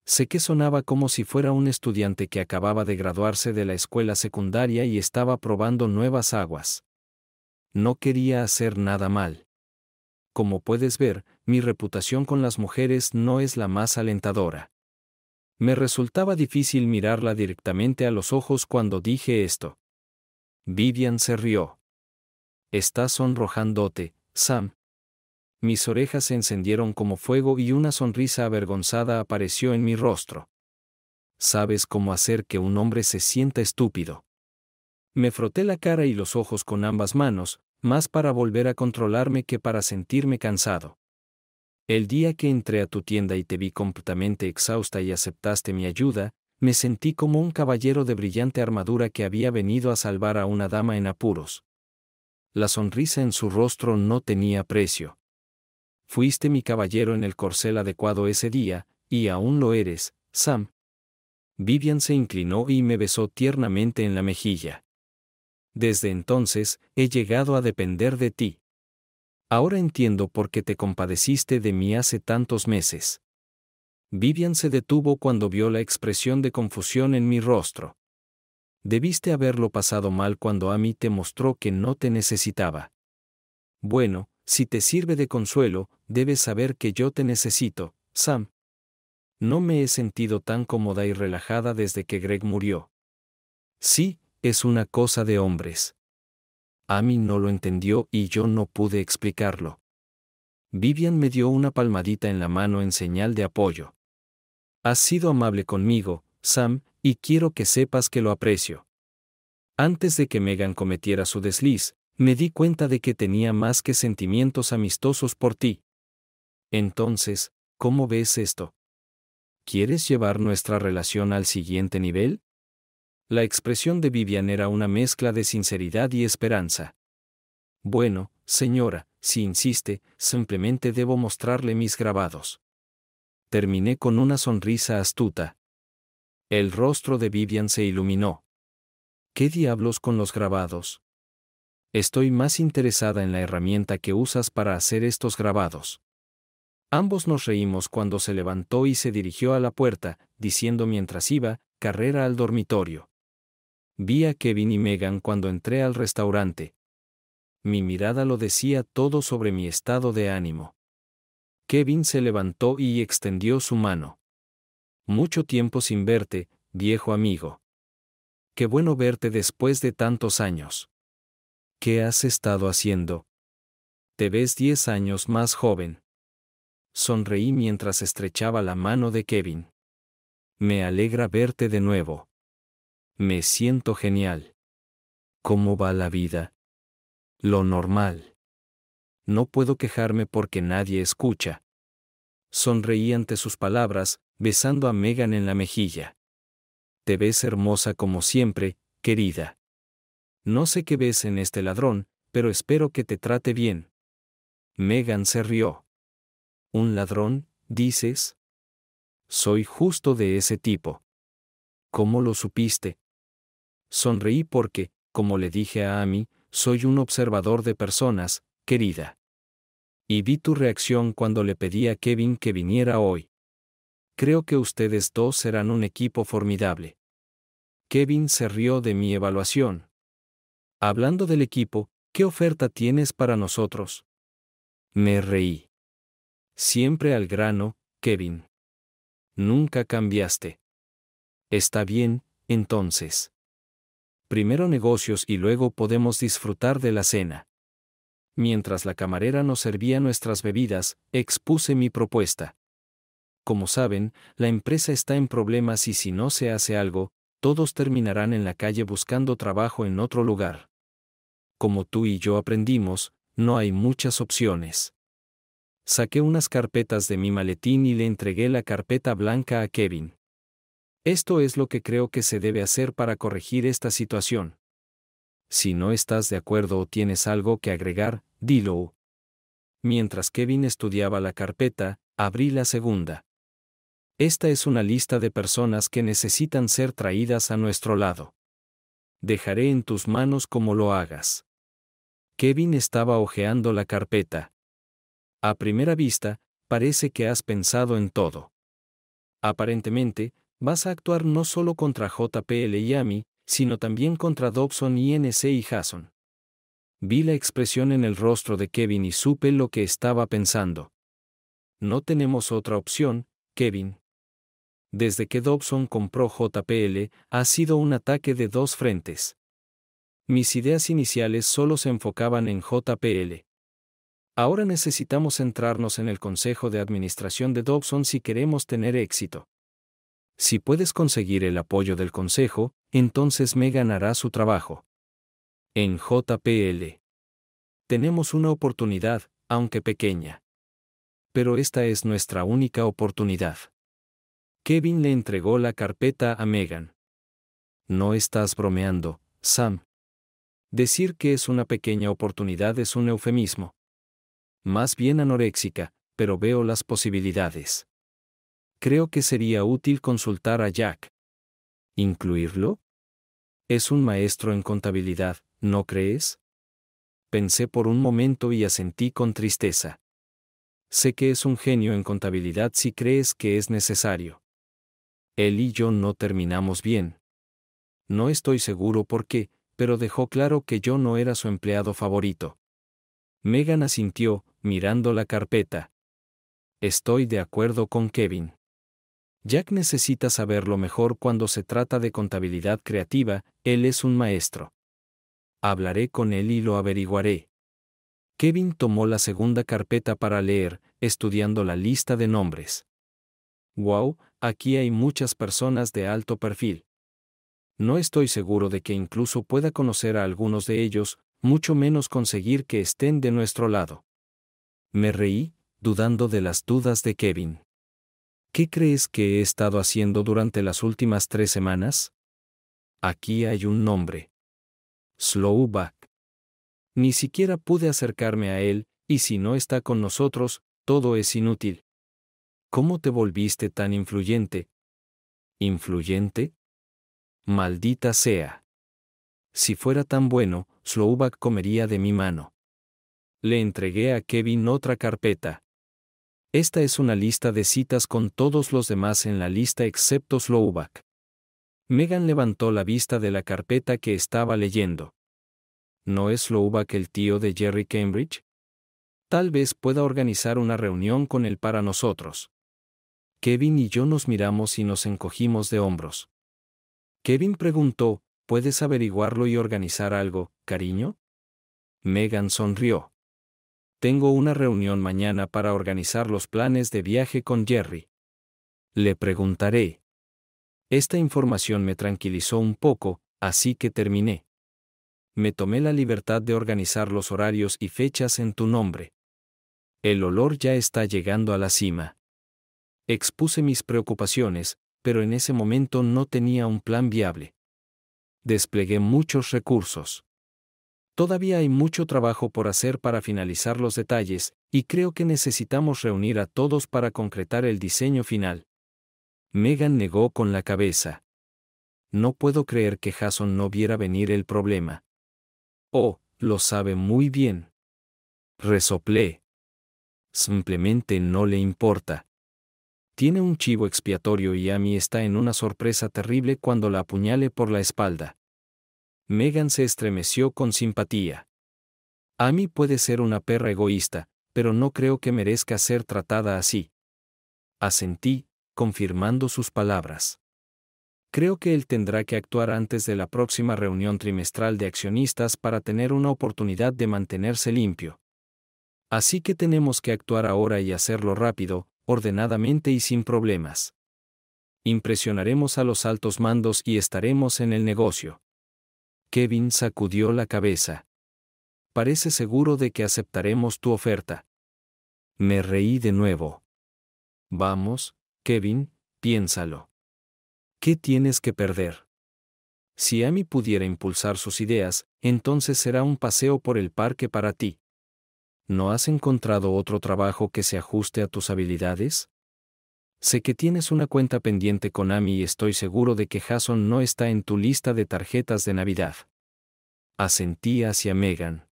Sé que sonaba como si fuera un estudiante que acababa de graduarse de la escuela secundaria y estaba probando nuevas aguas. No quería hacer nada mal. Como puedes ver, mi reputación con las mujeres no es la más alentadora. Me resultaba difícil mirarla directamente a los ojos cuando dije esto. Vivian se rió. Estás sonrojándote, Sam, mis orejas se encendieron como fuego y una sonrisa avergonzada apareció en mi rostro. Sabes cómo hacer que un hombre se sienta estúpido. Me froté la cara y los ojos con ambas manos, más para volver a controlarme que para sentirme cansado. El día que entré a tu tienda y te vi completamente exhausta y aceptaste mi ayuda, me sentí como un caballero de brillante armadura que había venido a salvar a una dama en apuros. La sonrisa en su rostro no tenía precio fuiste mi caballero en el corcel adecuado ese día, y aún lo eres, Sam. Vivian se inclinó y me besó tiernamente en la mejilla. Desde entonces, he llegado a depender de ti. Ahora entiendo por qué te compadeciste de mí hace tantos meses. Vivian se detuvo cuando vio la expresión de confusión en mi rostro. Debiste haberlo pasado mal cuando a mí te mostró que no te necesitaba. Bueno, si te sirve de consuelo, debes saber que yo te necesito, Sam. No me he sentido tan cómoda y relajada desde que Greg murió. Sí, es una cosa de hombres. Amy no lo entendió y yo no pude explicarlo. Vivian me dio una palmadita en la mano en señal de apoyo. Has sido amable conmigo, Sam, y quiero que sepas que lo aprecio. Antes de que Megan cometiera su desliz, me di cuenta de que tenía más que sentimientos amistosos por ti. Entonces, ¿cómo ves esto? ¿Quieres llevar nuestra relación al siguiente nivel? La expresión de Vivian era una mezcla de sinceridad y esperanza. Bueno, señora, si insiste, simplemente debo mostrarle mis grabados. Terminé con una sonrisa astuta. El rostro de Vivian se iluminó. ¿Qué diablos con los grabados? Estoy más interesada en la herramienta que usas para hacer estos grabados. Ambos nos reímos cuando se levantó y se dirigió a la puerta, diciendo mientras iba, carrera al dormitorio. Vi a Kevin y Megan cuando entré al restaurante. Mi mirada lo decía todo sobre mi estado de ánimo. Kevin se levantó y extendió su mano. Mucho tiempo sin verte, viejo amigo. Qué bueno verte después de tantos años. ¿Qué has estado haciendo? Te ves diez años más joven. Sonreí mientras estrechaba la mano de Kevin. Me alegra verte de nuevo. Me siento genial. ¿Cómo va la vida? Lo normal. No puedo quejarme porque nadie escucha. Sonreí ante sus palabras, besando a Megan en la mejilla. Te ves hermosa como siempre, querida. No sé qué ves en este ladrón, pero espero que te trate bien. Megan se rió. ¿Un ladrón, dices? Soy justo de ese tipo. ¿Cómo lo supiste? Sonreí porque, como le dije a Amy, soy un observador de personas, querida. Y vi tu reacción cuando le pedí a Kevin que viniera hoy. Creo que ustedes dos serán un equipo formidable. Kevin se rió de mi evaluación. Hablando del equipo, ¿qué oferta tienes para nosotros? Me reí. Siempre al grano, Kevin. Nunca cambiaste. Está bien, entonces. Primero negocios y luego podemos disfrutar de la cena. Mientras la camarera nos servía nuestras bebidas, expuse mi propuesta. Como saben, la empresa está en problemas y si no se hace algo, todos terminarán en la calle buscando trabajo en otro lugar como tú y yo aprendimos, no hay muchas opciones. Saqué unas carpetas de mi maletín y le entregué la carpeta blanca a Kevin. Esto es lo que creo que se debe hacer para corregir esta situación. Si no estás de acuerdo o tienes algo que agregar, dilo. Mientras Kevin estudiaba la carpeta, abrí la segunda. Esta es una lista de personas que necesitan ser traídas a nuestro lado dejaré en tus manos como lo hagas. Kevin estaba hojeando la carpeta. A primera vista, parece que has pensado en todo. Aparentemente, vas a actuar no solo contra JPL y Amy, sino también contra Dobson, INC y Jason. Vi la expresión en el rostro de Kevin y supe lo que estaba pensando. No tenemos otra opción, Kevin desde que Dobson compró JPL, ha sido un ataque de dos frentes. Mis ideas iniciales solo se enfocaban en JPL. Ahora necesitamos centrarnos en el Consejo de Administración de Dobson si queremos tener éxito. Si puedes conseguir el apoyo del Consejo, entonces me ganará su trabajo. En JPL. Tenemos una oportunidad, aunque pequeña. Pero esta es nuestra única oportunidad. Kevin le entregó la carpeta a Megan. No estás bromeando, Sam. Decir que es una pequeña oportunidad es un eufemismo. Más bien anoréxica, pero veo las posibilidades. Creo que sería útil consultar a Jack. ¿Incluirlo? Es un maestro en contabilidad, ¿no crees? Pensé por un momento y asentí con tristeza. Sé que es un genio en contabilidad si crees que es necesario. Él y yo no terminamos bien. No estoy seguro por qué, pero dejó claro que yo no era su empleado favorito. Megan asintió, mirando la carpeta. Estoy de acuerdo con Kevin. Jack necesita saberlo mejor cuando se trata de contabilidad creativa, él es un maestro. Hablaré con él y lo averiguaré. Kevin tomó la segunda carpeta para leer, estudiando la lista de nombres. Wow, Aquí hay muchas personas de alto perfil. No estoy seguro de que incluso pueda conocer a algunos de ellos, mucho menos conseguir que estén de nuestro lado. Me reí, dudando de las dudas de Kevin. ¿Qué crees que he estado haciendo durante las últimas tres semanas? Aquí hay un nombre. Slowback. Ni siquiera pude acercarme a él, y si no está con nosotros, todo es inútil. ¿Cómo te volviste tan influyente? ¿Influyente? Maldita sea. Si fuera tan bueno, Slovak comería de mi mano. Le entregué a Kevin otra carpeta. Esta es una lista de citas con todos los demás en la lista excepto Slovak. Megan levantó la vista de la carpeta que estaba leyendo. ¿No es Slovak el tío de Jerry Cambridge? Tal vez pueda organizar una reunión con él para nosotros. Kevin y yo nos miramos y nos encogimos de hombros. Kevin preguntó, ¿puedes averiguarlo y organizar algo, cariño? Megan sonrió. Tengo una reunión mañana para organizar los planes de viaje con Jerry. Le preguntaré. Esta información me tranquilizó un poco, así que terminé. Me tomé la libertad de organizar los horarios y fechas en tu nombre. El olor ya está llegando a la cima. Expuse mis preocupaciones, pero en ese momento no tenía un plan viable. Desplegué muchos recursos. Todavía hay mucho trabajo por hacer para finalizar los detalles, y creo que necesitamos reunir a todos para concretar el diseño final. Megan negó con la cabeza. No puedo creer que Jason no viera venir el problema. Oh, lo sabe muy bien. Resoplé. Simplemente no le importa tiene un chivo expiatorio y Amy está en una sorpresa terrible cuando la apuñale por la espalda. Megan se estremeció con simpatía. Amy puede ser una perra egoísta, pero no creo que merezca ser tratada así. Asentí, confirmando sus palabras. Creo que él tendrá que actuar antes de la próxima reunión trimestral de accionistas para tener una oportunidad de mantenerse limpio. Así que tenemos que actuar ahora y hacerlo rápido, ordenadamente y sin problemas. Impresionaremos a los altos mandos y estaremos en el negocio. Kevin sacudió la cabeza. Parece seguro de que aceptaremos tu oferta. Me reí de nuevo. Vamos, Kevin, piénsalo. ¿Qué tienes que perder? Si Amy pudiera impulsar sus ideas, entonces será un paseo por el parque para ti. ¿no has encontrado otro trabajo que se ajuste a tus habilidades? Sé que tienes una cuenta pendiente con Ami y estoy seguro de que Jason no está en tu lista de tarjetas de Navidad. Asentí hacia Megan.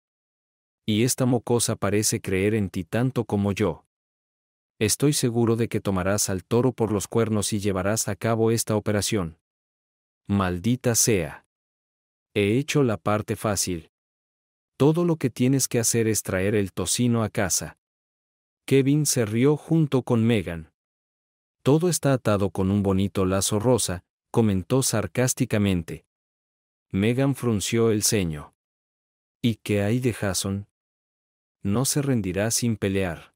Y esta mocosa parece creer en ti tanto como yo. Estoy seguro de que tomarás al toro por los cuernos y llevarás a cabo esta operación. Maldita sea. He hecho la parte fácil, todo lo que tienes que hacer es traer el tocino a casa. Kevin se rió junto con Megan. Todo está atado con un bonito lazo rosa, comentó sarcásticamente. Megan frunció el ceño. ¿Y qué hay de Jason? No se rendirá sin pelear.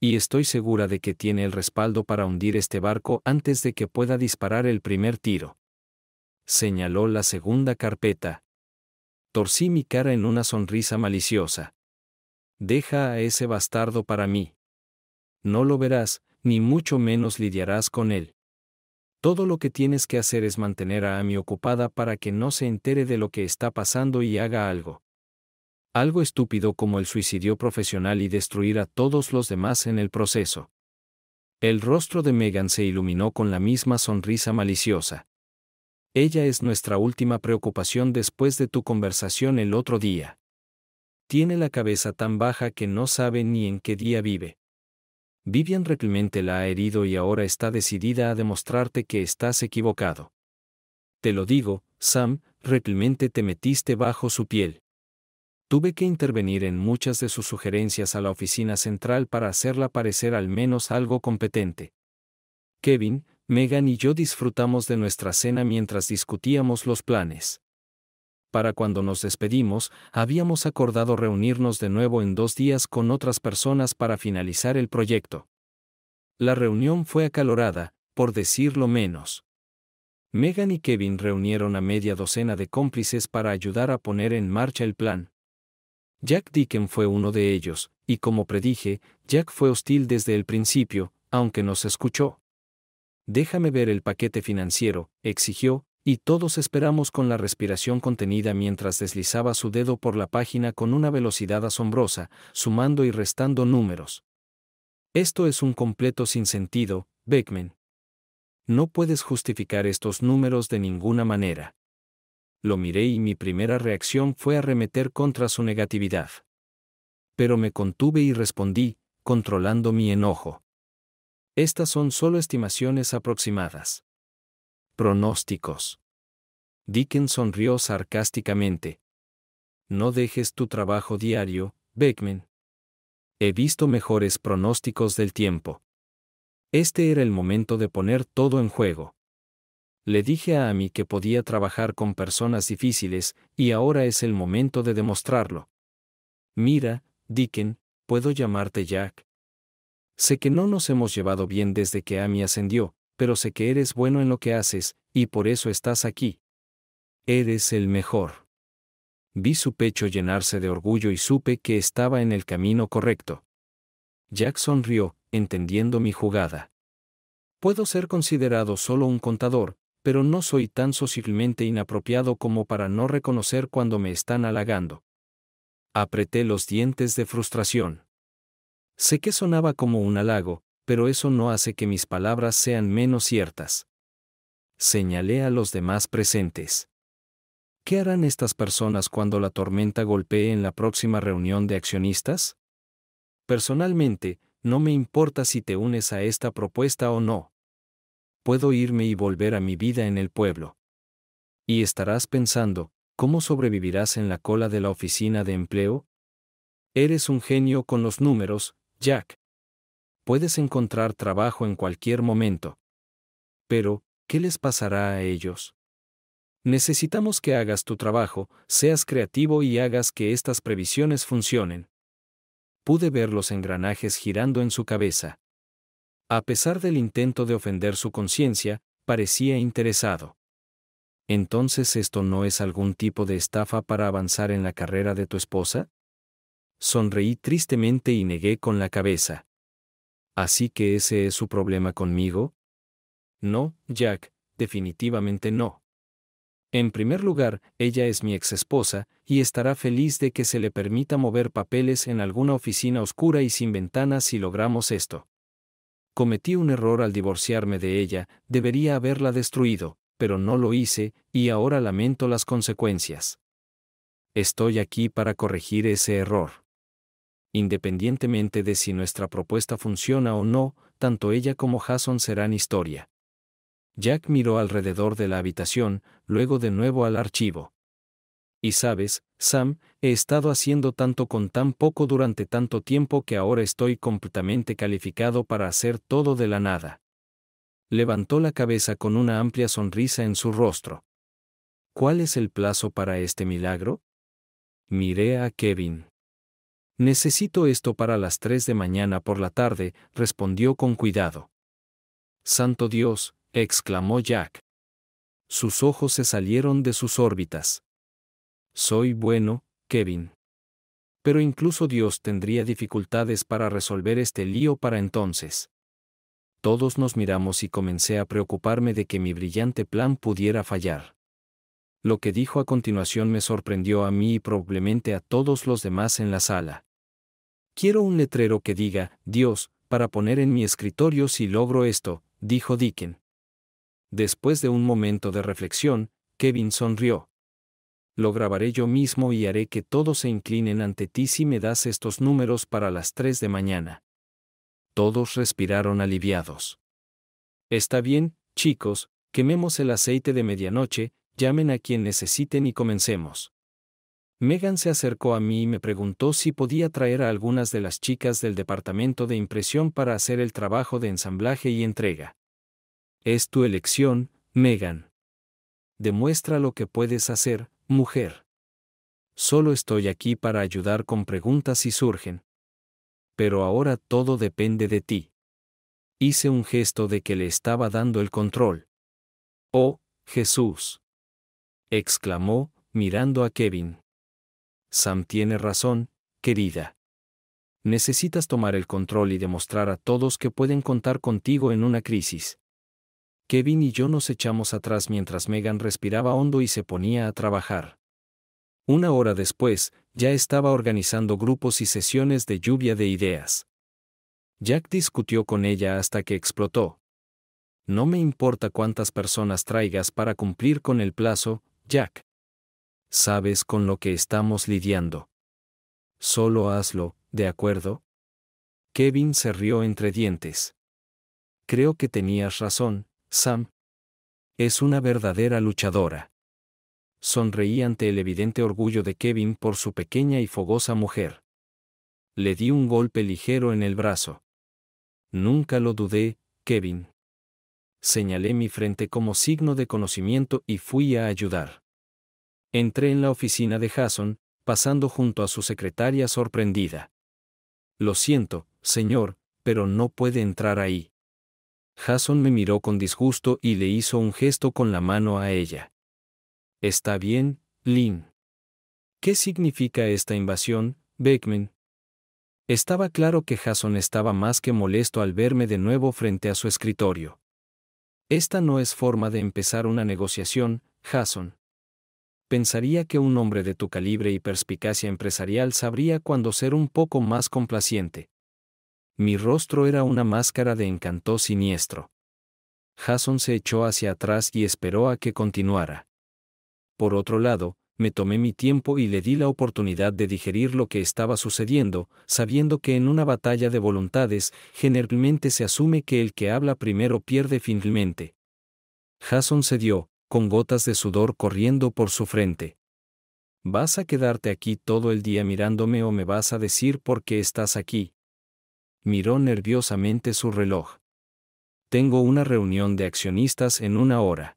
Y estoy segura de que tiene el respaldo para hundir este barco antes de que pueda disparar el primer tiro. Señaló la segunda carpeta. Torcí mi cara en una sonrisa maliciosa. Deja a ese bastardo para mí. No lo verás, ni mucho menos lidiarás con él. Todo lo que tienes que hacer es mantener a Amy ocupada para que no se entere de lo que está pasando y haga algo. Algo estúpido como el suicidio profesional y destruir a todos los demás en el proceso. El rostro de Megan se iluminó con la misma sonrisa maliciosa. Ella es nuestra última preocupación después de tu conversación el otro día. Tiene la cabeza tan baja que no sabe ni en qué día vive. Vivian replemente la ha herido y ahora está decidida a demostrarte que estás equivocado. Te lo digo, Sam, replemente te metiste bajo su piel. Tuve que intervenir en muchas de sus sugerencias a la oficina central para hacerla parecer al menos algo competente. Kevin, Megan y yo disfrutamos de nuestra cena mientras discutíamos los planes. Para cuando nos despedimos, habíamos acordado reunirnos de nuevo en dos días con otras personas para finalizar el proyecto. La reunión fue acalorada, por decirlo menos. Megan y Kevin reunieron a media docena de cómplices para ayudar a poner en marcha el plan. Jack Dicken fue uno de ellos, y como predije, Jack fue hostil desde el principio, aunque nos escuchó. Déjame ver el paquete financiero, exigió, y todos esperamos con la respiración contenida mientras deslizaba su dedo por la página con una velocidad asombrosa, sumando y restando números. Esto es un completo sinsentido, Beckman. No puedes justificar estos números de ninguna manera. Lo miré y mi primera reacción fue arremeter contra su negatividad. Pero me contuve y respondí, controlando mi enojo. Estas son solo estimaciones aproximadas. Pronósticos. Dickens sonrió sarcásticamente. No dejes tu trabajo diario, Beckman. He visto mejores pronósticos del tiempo. Este era el momento de poner todo en juego. Le dije a Amy que podía trabajar con personas difíciles, y ahora es el momento de demostrarlo. Mira, Dickens, puedo llamarte Jack. Sé que no nos hemos llevado bien desde que Amy ascendió, pero sé que eres bueno en lo que haces, y por eso estás aquí. Eres el mejor. Vi su pecho llenarse de orgullo y supe que estaba en el camino correcto. Jack sonrió, entendiendo mi jugada. Puedo ser considerado solo un contador, pero no soy tan socialmente inapropiado como para no reconocer cuando me están halagando. Apreté los dientes de frustración. Sé que sonaba como un halago, pero eso no hace que mis palabras sean menos ciertas. Señalé a los demás presentes. ¿Qué harán estas personas cuando la tormenta golpee en la próxima reunión de accionistas? Personalmente, no me importa si te unes a esta propuesta o no. Puedo irme y volver a mi vida en el pueblo. Y estarás pensando, ¿cómo sobrevivirás en la cola de la oficina de empleo? Eres un genio con los números, Jack. Puedes encontrar trabajo en cualquier momento. Pero, ¿qué les pasará a ellos? Necesitamos que hagas tu trabajo, seas creativo y hagas que estas previsiones funcionen. Pude ver los engranajes girando en su cabeza. A pesar del intento de ofender su conciencia, parecía interesado. Entonces esto no es algún tipo de estafa para avanzar en la carrera de tu esposa? Sonreí tristemente y negué con la cabeza. ¿Así que ese es su problema conmigo? No, Jack, definitivamente no. En primer lugar, ella es mi exesposa, y estará feliz de que se le permita mover papeles en alguna oficina oscura y sin ventanas si logramos esto. Cometí un error al divorciarme de ella, debería haberla destruido, pero no lo hice, y ahora lamento las consecuencias. Estoy aquí para corregir ese error. Independientemente de si nuestra propuesta funciona o no, tanto ella como Jason serán historia. Jack miró alrededor de la habitación, luego de nuevo al archivo. Y sabes, Sam, he estado haciendo tanto con tan poco durante tanto tiempo que ahora estoy completamente calificado para hacer todo de la nada. Levantó la cabeza con una amplia sonrisa en su rostro. ¿Cuál es el plazo para este milagro? Miré a Kevin. Necesito esto para las tres de mañana por la tarde, respondió con cuidado. Santo Dios, exclamó Jack. Sus ojos se salieron de sus órbitas. Soy bueno, Kevin. Pero incluso Dios tendría dificultades para resolver este lío para entonces. Todos nos miramos y comencé a preocuparme de que mi brillante plan pudiera fallar. Lo que dijo a continuación me sorprendió a mí y probablemente a todos los demás en la sala. Quiero un letrero que diga, Dios, para poner en mi escritorio si logro esto, dijo Dicken. Después de un momento de reflexión, Kevin sonrió. Lo grabaré yo mismo y haré que todos se inclinen ante ti si me das estos números para las tres de mañana. Todos respiraron aliviados. Está bien, chicos, quememos el aceite de medianoche, llamen a quien necesiten y comencemos. Megan se acercó a mí y me preguntó si podía traer a algunas de las chicas del departamento de impresión para hacer el trabajo de ensamblaje y entrega. Es tu elección, Megan. Demuestra lo que puedes hacer, mujer. Solo estoy aquí para ayudar con preguntas si surgen. Pero ahora todo depende de ti. Hice un gesto de que le estaba dando el control. Oh, Jesús. exclamó, mirando a Kevin. Sam tiene razón, querida. Necesitas tomar el control y demostrar a todos que pueden contar contigo en una crisis. Kevin y yo nos echamos atrás mientras Megan respiraba hondo y se ponía a trabajar. Una hora después, ya estaba organizando grupos y sesiones de lluvia de ideas. Jack discutió con ella hasta que explotó. No me importa cuántas personas traigas para cumplir con el plazo, Jack sabes con lo que estamos lidiando. Solo hazlo, ¿de acuerdo? Kevin se rió entre dientes. Creo que tenías razón, Sam. Es una verdadera luchadora. Sonreí ante el evidente orgullo de Kevin por su pequeña y fogosa mujer. Le di un golpe ligero en el brazo. Nunca lo dudé, Kevin. Señalé mi frente como signo de conocimiento y fui a ayudar. Entré en la oficina de Jason, pasando junto a su secretaria sorprendida. Lo siento, señor, pero no puede entrar ahí. Jason me miró con disgusto y le hizo un gesto con la mano a ella. Está bien, Lynn. ¿Qué significa esta invasión, Beckman? Estaba claro que Jason estaba más que molesto al verme de nuevo frente a su escritorio. Esta no es forma de empezar una negociación, Jason pensaría que un hombre de tu calibre y perspicacia empresarial sabría cuándo ser un poco más complaciente. Mi rostro era una máscara de encanto siniestro. Jason se echó hacia atrás y esperó a que continuara. Por otro lado, me tomé mi tiempo y le di la oportunidad de digerir lo que estaba sucediendo, sabiendo que en una batalla de voluntades generalmente se asume que el que habla primero pierde finalmente. Jason cedió, con gotas de sudor corriendo por su frente. ¿Vas a quedarte aquí todo el día mirándome o me vas a decir por qué estás aquí? Miró nerviosamente su reloj. Tengo una reunión de accionistas en una hora.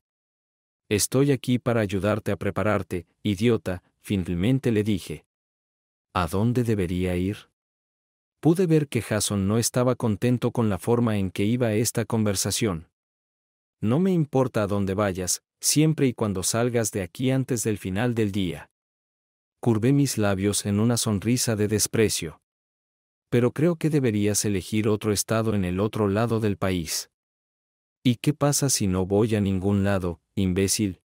Estoy aquí para ayudarte a prepararte, idiota, finalmente le dije. ¿A dónde debería ir? Pude ver que Jason no estaba contento con la forma en que iba esta conversación. No me importa a dónde vayas, siempre y cuando salgas de aquí antes del final del día. Curvé mis labios en una sonrisa de desprecio. Pero creo que deberías elegir otro estado en el otro lado del país. ¿Y qué pasa si no voy a ningún lado, imbécil?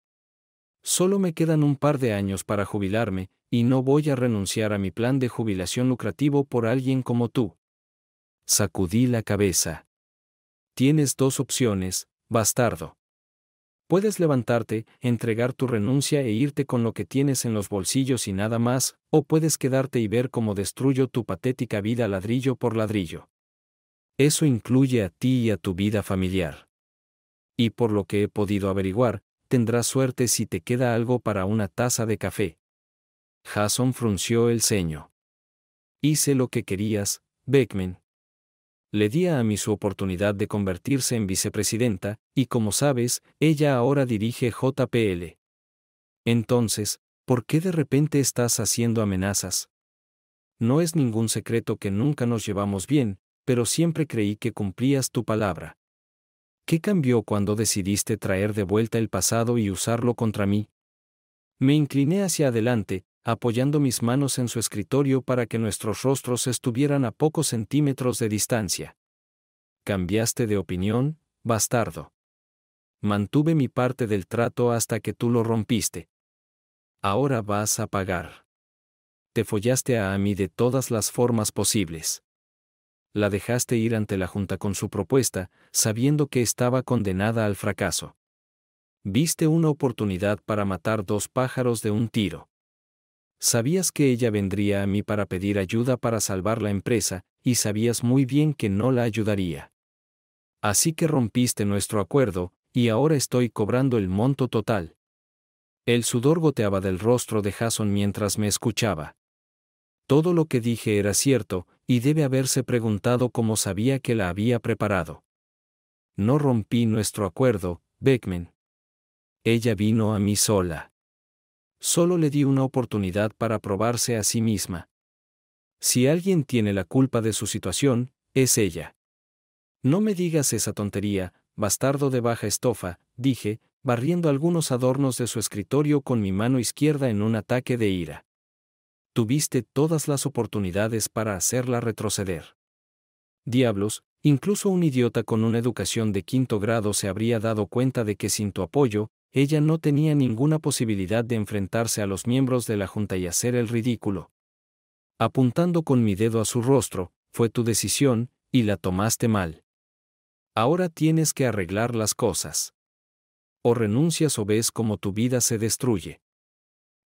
Solo me quedan un par de años para jubilarme, y no voy a renunciar a mi plan de jubilación lucrativo por alguien como tú. Sacudí la cabeza. Tienes dos opciones, bastardo. Puedes levantarte, entregar tu renuncia e irte con lo que tienes en los bolsillos y nada más, o puedes quedarte y ver cómo destruyo tu patética vida ladrillo por ladrillo. Eso incluye a ti y a tu vida familiar. Y por lo que he podido averiguar, tendrás suerte si te queda algo para una taza de café. Jason frunció el ceño. Hice lo que querías, Beckman, le di a mí su oportunidad de convertirse en vicepresidenta, y como sabes, ella ahora dirige JPL. Entonces, ¿por qué de repente estás haciendo amenazas? No es ningún secreto que nunca nos llevamos bien, pero siempre creí que cumplías tu palabra. ¿Qué cambió cuando decidiste traer de vuelta el pasado y usarlo contra mí? Me incliné hacia adelante, apoyando mis manos en su escritorio para que nuestros rostros estuvieran a pocos centímetros de distancia. Cambiaste de opinión, bastardo. Mantuve mi parte del trato hasta que tú lo rompiste. Ahora vas a pagar. Te follaste a mí de todas las formas posibles. La dejaste ir ante la Junta con su propuesta, sabiendo que estaba condenada al fracaso. Viste una oportunidad para matar dos pájaros de un tiro Sabías que ella vendría a mí para pedir ayuda para salvar la empresa, y sabías muy bien que no la ayudaría. Así que rompiste nuestro acuerdo, y ahora estoy cobrando el monto total. El sudor goteaba del rostro de Jason mientras me escuchaba. Todo lo que dije era cierto, y debe haberse preguntado cómo sabía que la había preparado. No rompí nuestro acuerdo, Beckman. Ella vino a mí sola. Solo le di una oportunidad para probarse a sí misma. Si alguien tiene la culpa de su situación, es ella. No me digas esa tontería, bastardo de baja estofa, dije, barriendo algunos adornos de su escritorio con mi mano izquierda en un ataque de ira. Tuviste todas las oportunidades para hacerla retroceder. Diablos, incluso un idiota con una educación de quinto grado se habría dado cuenta de que sin tu apoyo, ella no tenía ninguna posibilidad de enfrentarse a los miembros de la Junta y hacer el ridículo. Apuntando con mi dedo a su rostro, fue tu decisión, y la tomaste mal. Ahora tienes que arreglar las cosas. O renuncias o ves cómo tu vida se destruye.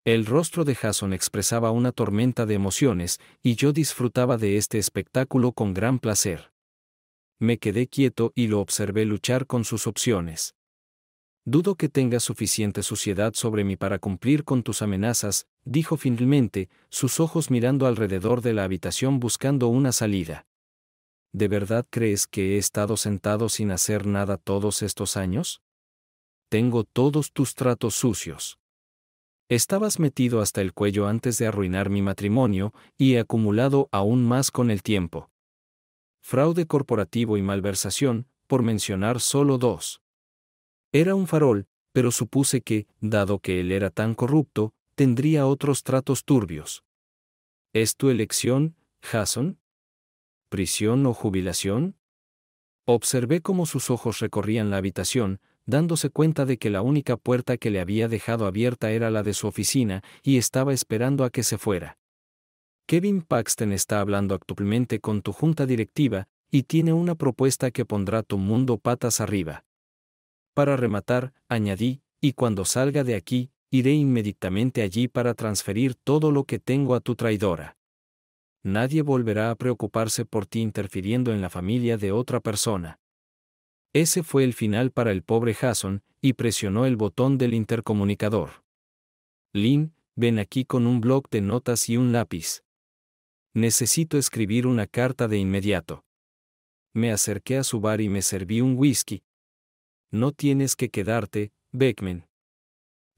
El rostro de Jason expresaba una tormenta de emociones, y yo disfrutaba de este espectáculo con gran placer. Me quedé quieto y lo observé luchar con sus opciones. Dudo que tengas suficiente suciedad sobre mí para cumplir con tus amenazas, dijo finalmente, sus ojos mirando alrededor de la habitación buscando una salida. ¿De verdad crees que he estado sentado sin hacer nada todos estos años? Tengo todos tus tratos sucios. Estabas metido hasta el cuello antes de arruinar mi matrimonio y he acumulado aún más con el tiempo. Fraude corporativo y malversación, por mencionar solo dos. Era un farol, pero supuse que, dado que él era tan corrupto, tendría otros tratos turbios. ¿Es tu elección, Jason? ¿Prisión o jubilación? Observé cómo sus ojos recorrían la habitación, dándose cuenta de que la única puerta que le había dejado abierta era la de su oficina y estaba esperando a que se fuera. Kevin Paxton está hablando actualmente con tu junta directiva y tiene una propuesta que pondrá tu mundo patas arriba. Para rematar, añadí, y cuando salga de aquí, iré inmediatamente allí para transferir todo lo que tengo a tu traidora. Nadie volverá a preocuparse por ti interfiriendo en la familia de otra persona. Ese fue el final para el pobre Jason, y presionó el botón del intercomunicador. Lynn, ven aquí con un bloc de notas y un lápiz. Necesito escribir una carta de inmediato. Me acerqué a su bar y me serví un whisky, no tienes que quedarte, Beckman.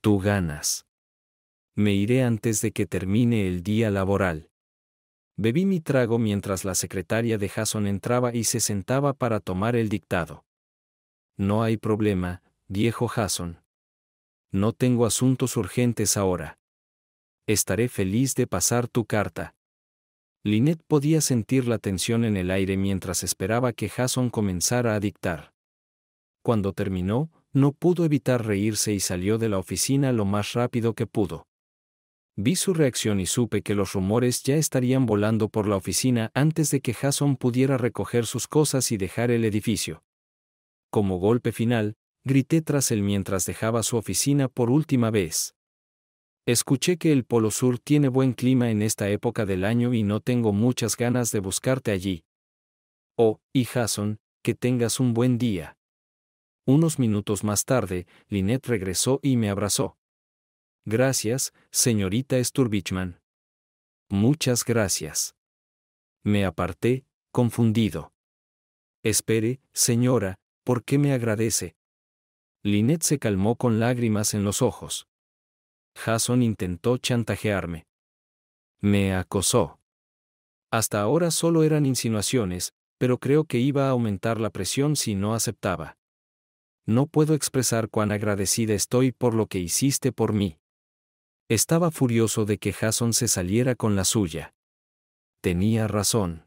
Tú ganas. Me iré antes de que termine el día laboral. Bebí mi trago mientras la secretaria de Jason entraba y se sentaba para tomar el dictado. No hay problema, viejo Jason. No tengo asuntos urgentes ahora. Estaré feliz de pasar tu carta. Lynette podía sentir la tensión en el aire mientras esperaba que Jason comenzara a dictar. Cuando terminó, no pudo evitar reírse y salió de la oficina lo más rápido que pudo. Vi su reacción y supe que los rumores ya estarían volando por la oficina antes de que Jason pudiera recoger sus cosas y dejar el edificio. Como golpe final, grité tras él mientras dejaba su oficina por última vez. Escuché que el Polo Sur tiene buen clima en esta época del año y no tengo muchas ganas de buscarte allí. Oh, y Jason, que tengas un buen día. Unos minutos más tarde, Lynette regresó y me abrazó. Gracias, señorita Sturbichman. Muchas gracias. Me aparté, confundido. Espere, señora, ¿por qué me agradece? Lynette se calmó con lágrimas en los ojos. Jason intentó chantajearme. Me acosó. Hasta ahora solo eran insinuaciones, pero creo que iba a aumentar la presión si no aceptaba. No puedo expresar cuán agradecida estoy por lo que hiciste por mí. Estaba furioso de que Jason se saliera con la suya. Tenía razón.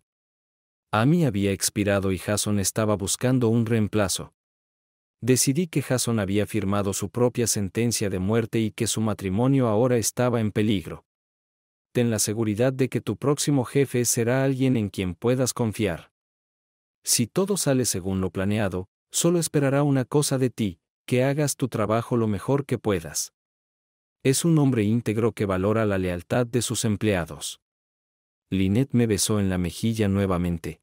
A mí había expirado y Jason estaba buscando un reemplazo. Decidí que Jason había firmado su propia sentencia de muerte y que su matrimonio ahora estaba en peligro. Ten la seguridad de que tu próximo jefe será alguien en quien puedas confiar. Si todo sale según lo planeado, solo esperará una cosa de ti, que hagas tu trabajo lo mejor que puedas. Es un hombre íntegro que valora la lealtad de sus empleados. Linet me besó en la mejilla nuevamente.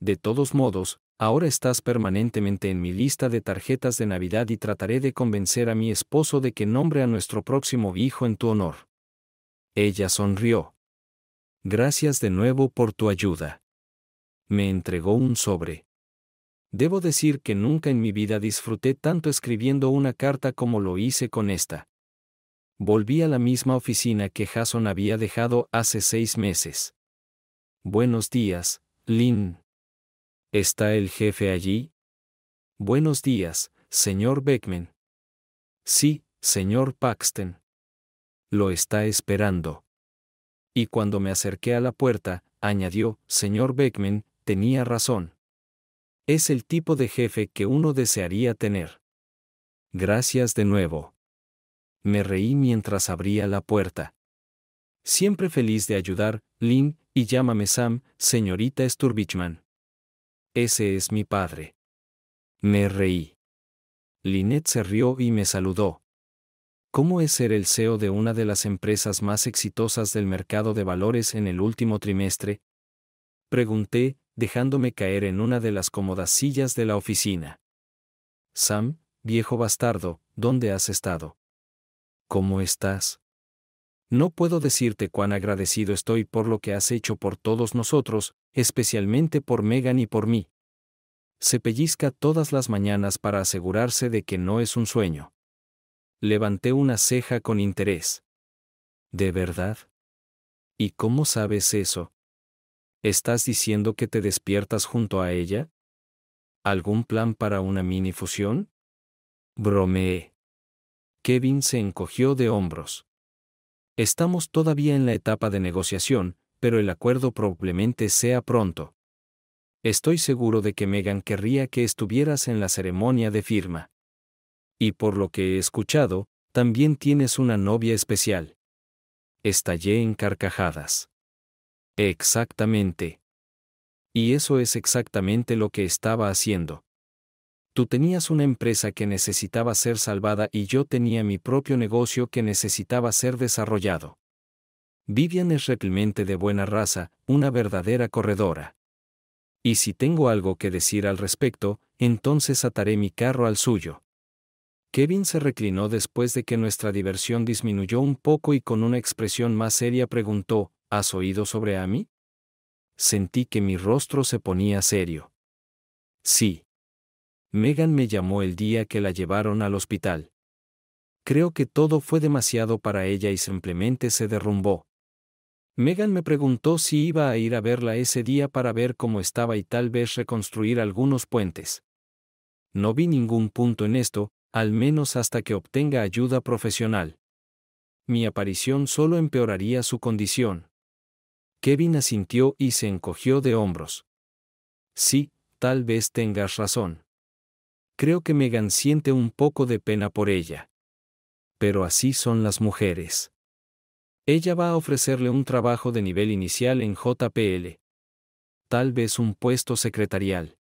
De todos modos, ahora estás permanentemente en mi lista de tarjetas de Navidad y trataré de convencer a mi esposo de que nombre a nuestro próximo hijo en tu honor. Ella sonrió. Gracias de nuevo por tu ayuda. Me entregó un sobre. Debo decir que nunca en mi vida disfruté tanto escribiendo una carta como lo hice con esta. Volví a la misma oficina que Jason había dejado hace seis meses. Buenos días, Lynn. ¿Está el jefe allí? Buenos días, señor Beckman. Sí, señor Paxton. Lo está esperando. Y cuando me acerqué a la puerta, añadió, señor Beckman, tenía razón. Es el tipo de jefe que uno desearía tener. Gracias de nuevo. Me reí mientras abría la puerta. Siempre feliz de ayudar, Lynn, y llámame Sam, señorita Sturbichman. Ese es mi padre. Me reí. Lynette se rió y me saludó. ¿Cómo es ser el CEO de una de las empresas más exitosas del mercado de valores en el último trimestre? Pregunté, dejándome caer en una de las cómodas sillas de la oficina. Sam, viejo bastardo, ¿dónde has estado? ¿Cómo estás? No puedo decirte cuán agradecido estoy por lo que has hecho por todos nosotros, especialmente por Megan y por mí. Se pellizca todas las mañanas para asegurarse de que no es un sueño. Levanté una ceja con interés. ¿De verdad? ¿Y cómo sabes eso? ¿Estás diciendo que te despiertas junto a ella? ¿Algún plan para una minifusión? Bromeé. Kevin se encogió de hombros. Estamos todavía en la etapa de negociación, pero el acuerdo probablemente sea pronto. Estoy seguro de que Megan querría que estuvieras en la ceremonia de firma. Y por lo que he escuchado, también tienes una novia especial. Estallé en carcajadas. Exactamente. Y eso es exactamente lo que estaba haciendo. Tú tenías una empresa que necesitaba ser salvada y yo tenía mi propio negocio que necesitaba ser desarrollado. Vivian es realmente de buena raza, una verdadera corredora. Y si tengo algo que decir al respecto, entonces ataré mi carro al suyo. Kevin se reclinó después de que nuestra diversión disminuyó un poco y con una expresión más seria preguntó, ¿has oído sobre mí? Sentí que mi rostro se ponía serio. Sí. Megan me llamó el día que la llevaron al hospital. Creo que todo fue demasiado para ella y simplemente se derrumbó. Megan me preguntó si iba a ir a verla ese día para ver cómo estaba y tal vez reconstruir algunos puentes. No vi ningún punto en esto, al menos hasta que obtenga ayuda profesional. Mi aparición solo empeoraría su condición. Kevin asintió y se encogió de hombros. Sí, tal vez tengas razón. Creo que Megan siente un poco de pena por ella. Pero así son las mujeres. Ella va a ofrecerle un trabajo de nivel inicial en JPL. Tal vez un puesto secretarial.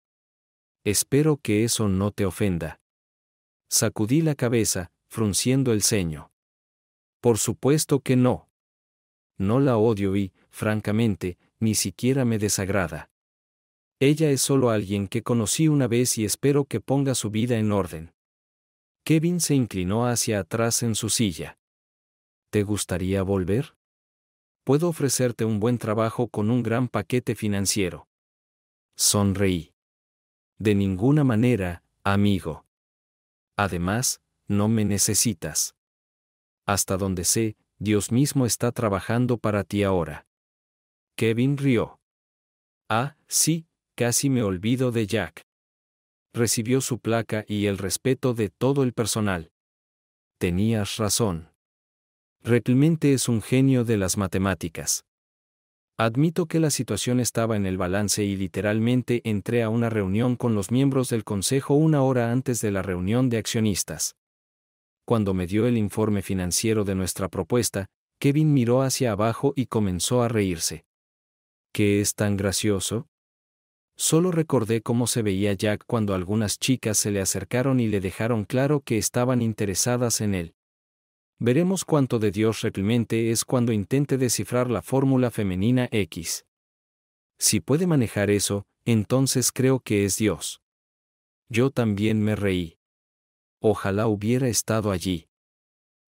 Espero que eso no te ofenda. Sacudí la cabeza, frunciendo el ceño. Por supuesto que no. No la odio y, francamente, ni siquiera me desagrada. Ella es solo alguien que conocí una vez y espero que ponga su vida en orden. Kevin se inclinó hacia atrás en su silla. ¿Te gustaría volver? Puedo ofrecerte un buen trabajo con un gran paquete financiero. Sonreí. De ninguna manera, amigo. Además, no me necesitas. Hasta donde sé, Dios mismo está trabajando para ti ahora. Kevin rió. Ah, sí, casi me olvido de Jack. Recibió su placa y el respeto de todo el personal. Tenías razón. Realmente es un genio de las matemáticas. Admito que la situación estaba en el balance y literalmente entré a una reunión con los miembros del consejo una hora antes de la reunión de accionistas. Cuando me dio el informe financiero de nuestra propuesta, Kevin miró hacia abajo y comenzó a reírse. ¿Qué es tan gracioso? Solo recordé cómo se veía Jack cuando algunas chicas se le acercaron y le dejaron claro que estaban interesadas en él. Veremos cuánto de Dios realmente es cuando intente descifrar la fórmula femenina X. Si puede manejar eso, entonces creo que es Dios. Yo también me reí. Ojalá hubiera estado allí.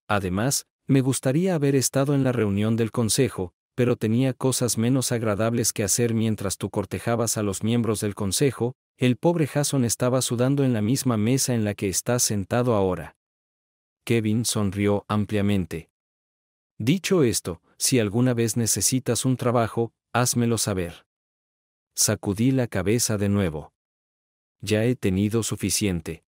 Además, me gustaría haber estado en la reunión del consejo, pero tenía cosas menos agradables que hacer mientras tú cortejabas a los miembros del consejo, el pobre Jason estaba sudando en la misma mesa en la que está sentado ahora. Kevin sonrió ampliamente. Dicho esto, si alguna vez necesitas un trabajo, házmelo saber. Sacudí la cabeza de nuevo. Ya he tenido suficiente.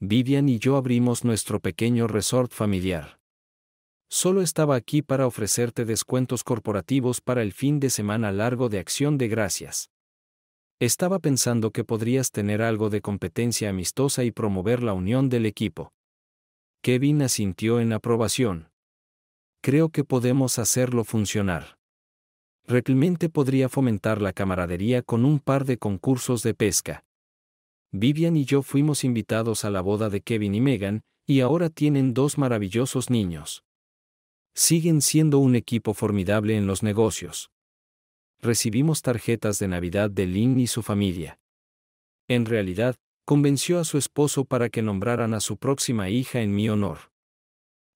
Vivian y yo abrimos nuestro pequeño resort familiar solo estaba aquí para ofrecerte descuentos corporativos para el fin de semana largo de acción de gracias. Estaba pensando que podrías tener algo de competencia amistosa y promover la unión del equipo. Kevin asintió en aprobación. Creo que podemos hacerlo funcionar. Realmente podría fomentar la camaradería con un par de concursos de pesca. Vivian y yo fuimos invitados a la boda de Kevin y Megan, y ahora tienen dos maravillosos niños siguen siendo un equipo formidable en los negocios. Recibimos tarjetas de Navidad de Lynn y su familia. En realidad, convenció a su esposo para que nombraran a su próxima hija en mi honor.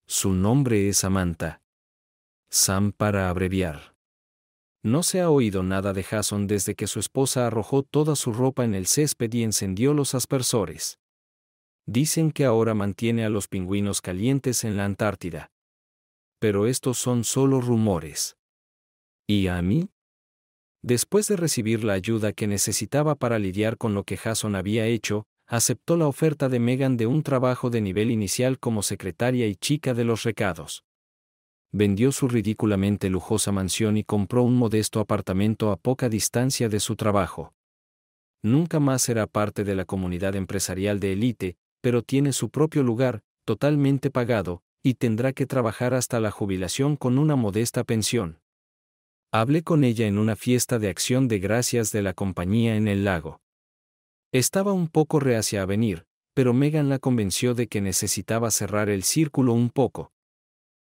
Su nombre es Samantha. Sam para abreviar. No se ha oído nada de Jason desde que su esposa arrojó toda su ropa en el césped y encendió los aspersores. Dicen que ahora mantiene a los pingüinos calientes en la Antártida pero estos son solo rumores. ¿Y a mí? Después de recibir la ayuda que necesitaba para lidiar con lo que Jason había hecho, aceptó la oferta de Megan de un trabajo de nivel inicial como secretaria y chica de los recados. Vendió su ridículamente lujosa mansión y compró un modesto apartamento a poca distancia de su trabajo. Nunca más será parte de la comunidad empresarial de élite, pero tiene su propio lugar, totalmente pagado, y tendrá que trabajar hasta la jubilación con una modesta pensión. Hablé con ella en una fiesta de acción de gracias de la compañía en el lago. Estaba un poco reacia a venir, pero Megan la convenció de que necesitaba cerrar el círculo un poco.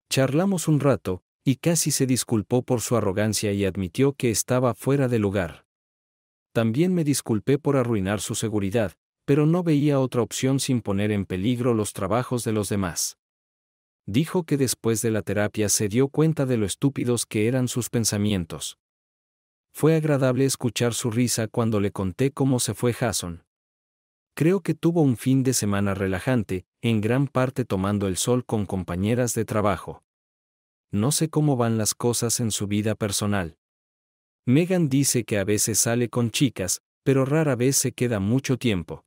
Charlamos un rato, y casi se disculpó por su arrogancia y admitió que estaba fuera de lugar. También me disculpé por arruinar su seguridad, pero no veía otra opción sin poner en peligro los trabajos de los demás. Dijo que después de la terapia se dio cuenta de lo estúpidos que eran sus pensamientos. Fue agradable escuchar su risa cuando le conté cómo se fue Jason. Creo que tuvo un fin de semana relajante, en gran parte tomando el sol con compañeras de trabajo. No sé cómo van las cosas en su vida personal. Megan dice que a veces sale con chicas, pero rara vez se queda mucho tiempo.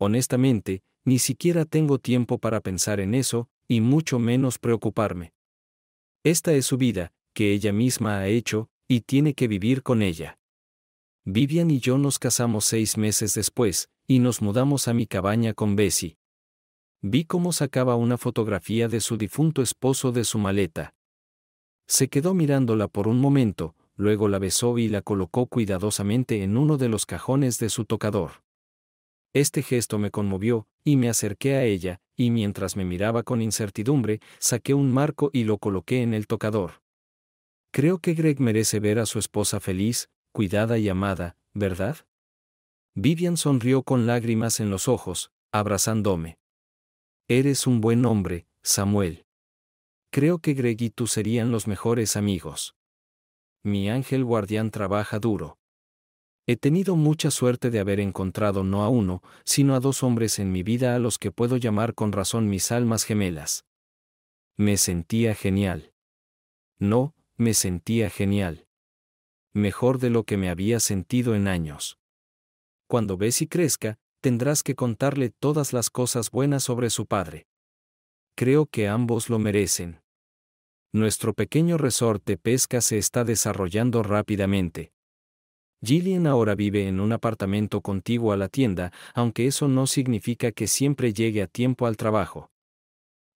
Honestamente, ni siquiera tengo tiempo para pensar en eso, y mucho menos preocuparme. Esta es su vida, que ella misma ha hecho, y tiene que vivir con ella. Vivian y yo nos casamos seis meses después, y nos mudamos a mi cabaña con Bessie. Vi cómo sacaba una fotografía de su difunto esposo de su maleta. Se quedó mirándola por un momento, luego la besó y la colocó cuidadosamente en uno de los cajones de su tocador. Este gesto me conmovió, y me acerqué a ella, y mientras me miraba con incertidumbre, saqué un marco y lo coloqué en el tocador. Creo que Greg merece ver a su esposa feliz, cuidada y amada, ¿verdad? Vivian sonrió con lágrimas en los ojos, abrazándome. Eres un buen hombre, Samuel. Creo que Greg y tú serían los mejores amigos. Mi ángel guardián trabaja duro. He tenido mucha suerte de haber encontrado no a uno, sino a dos hombres en mi vida a los que puedo llamar con razón mis almas gemelas. Me sentía genial. No, me sentía genial. Mejor de lo que me había sentido en años. Cuando ves y crezca, tendrás que contarle todas las cosas buenas sobre su padre. Creo que ambos lo merecen. Nuestro pequeño resort de pesca se está desarrollando rápidamente Gillian ahora vive en un apartamento contiguo a la tienda, aunque eso no significa que siempre llegue a tiempo al trabajo.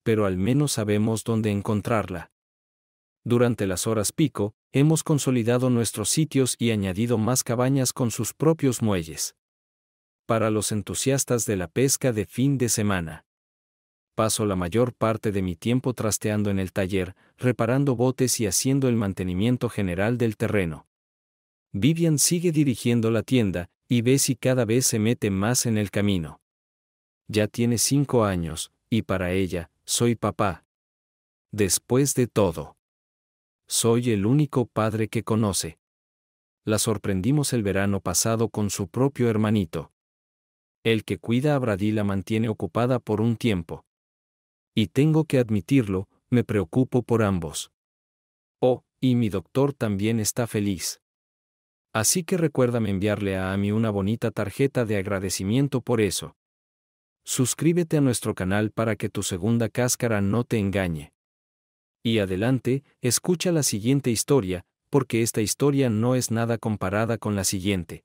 Pero al menos sabemos dónde encontrarla. Durante las horas pico, hemos consolidado nuestros sitios y añadido más cabañas con sus propios muelles. Para los entusiastas de la pesca de fin de semana. Paso la mayor parte de mi tiempo trasteando en el taller, reparando botes y haciendo el mantenimiento general del terreno. Vivian sigue dirigiendo la tienda, y si cada vez se mete más en el camino. Ya tiene cinco años, y para ella, soy papá. Después de todo. Soy el único padre que conoce. La sorprendimos el verano pasado con su propio hermanito. El que cuida a Brady la mantiene ocupada por un tiempo. Y tengo que admitirlo, me preocupo por ambos. Oh, y mi doctor también está feliz. Así que recuérdame enviarle a Ami una bonita tarjeta de agradecimiento por eso. Suscríbete a nuestro canal para que tu segunda cáscara no te engañe. Y adelante, escucha la siguiente historia, porque esta historia no es nada comparada con la siguiente.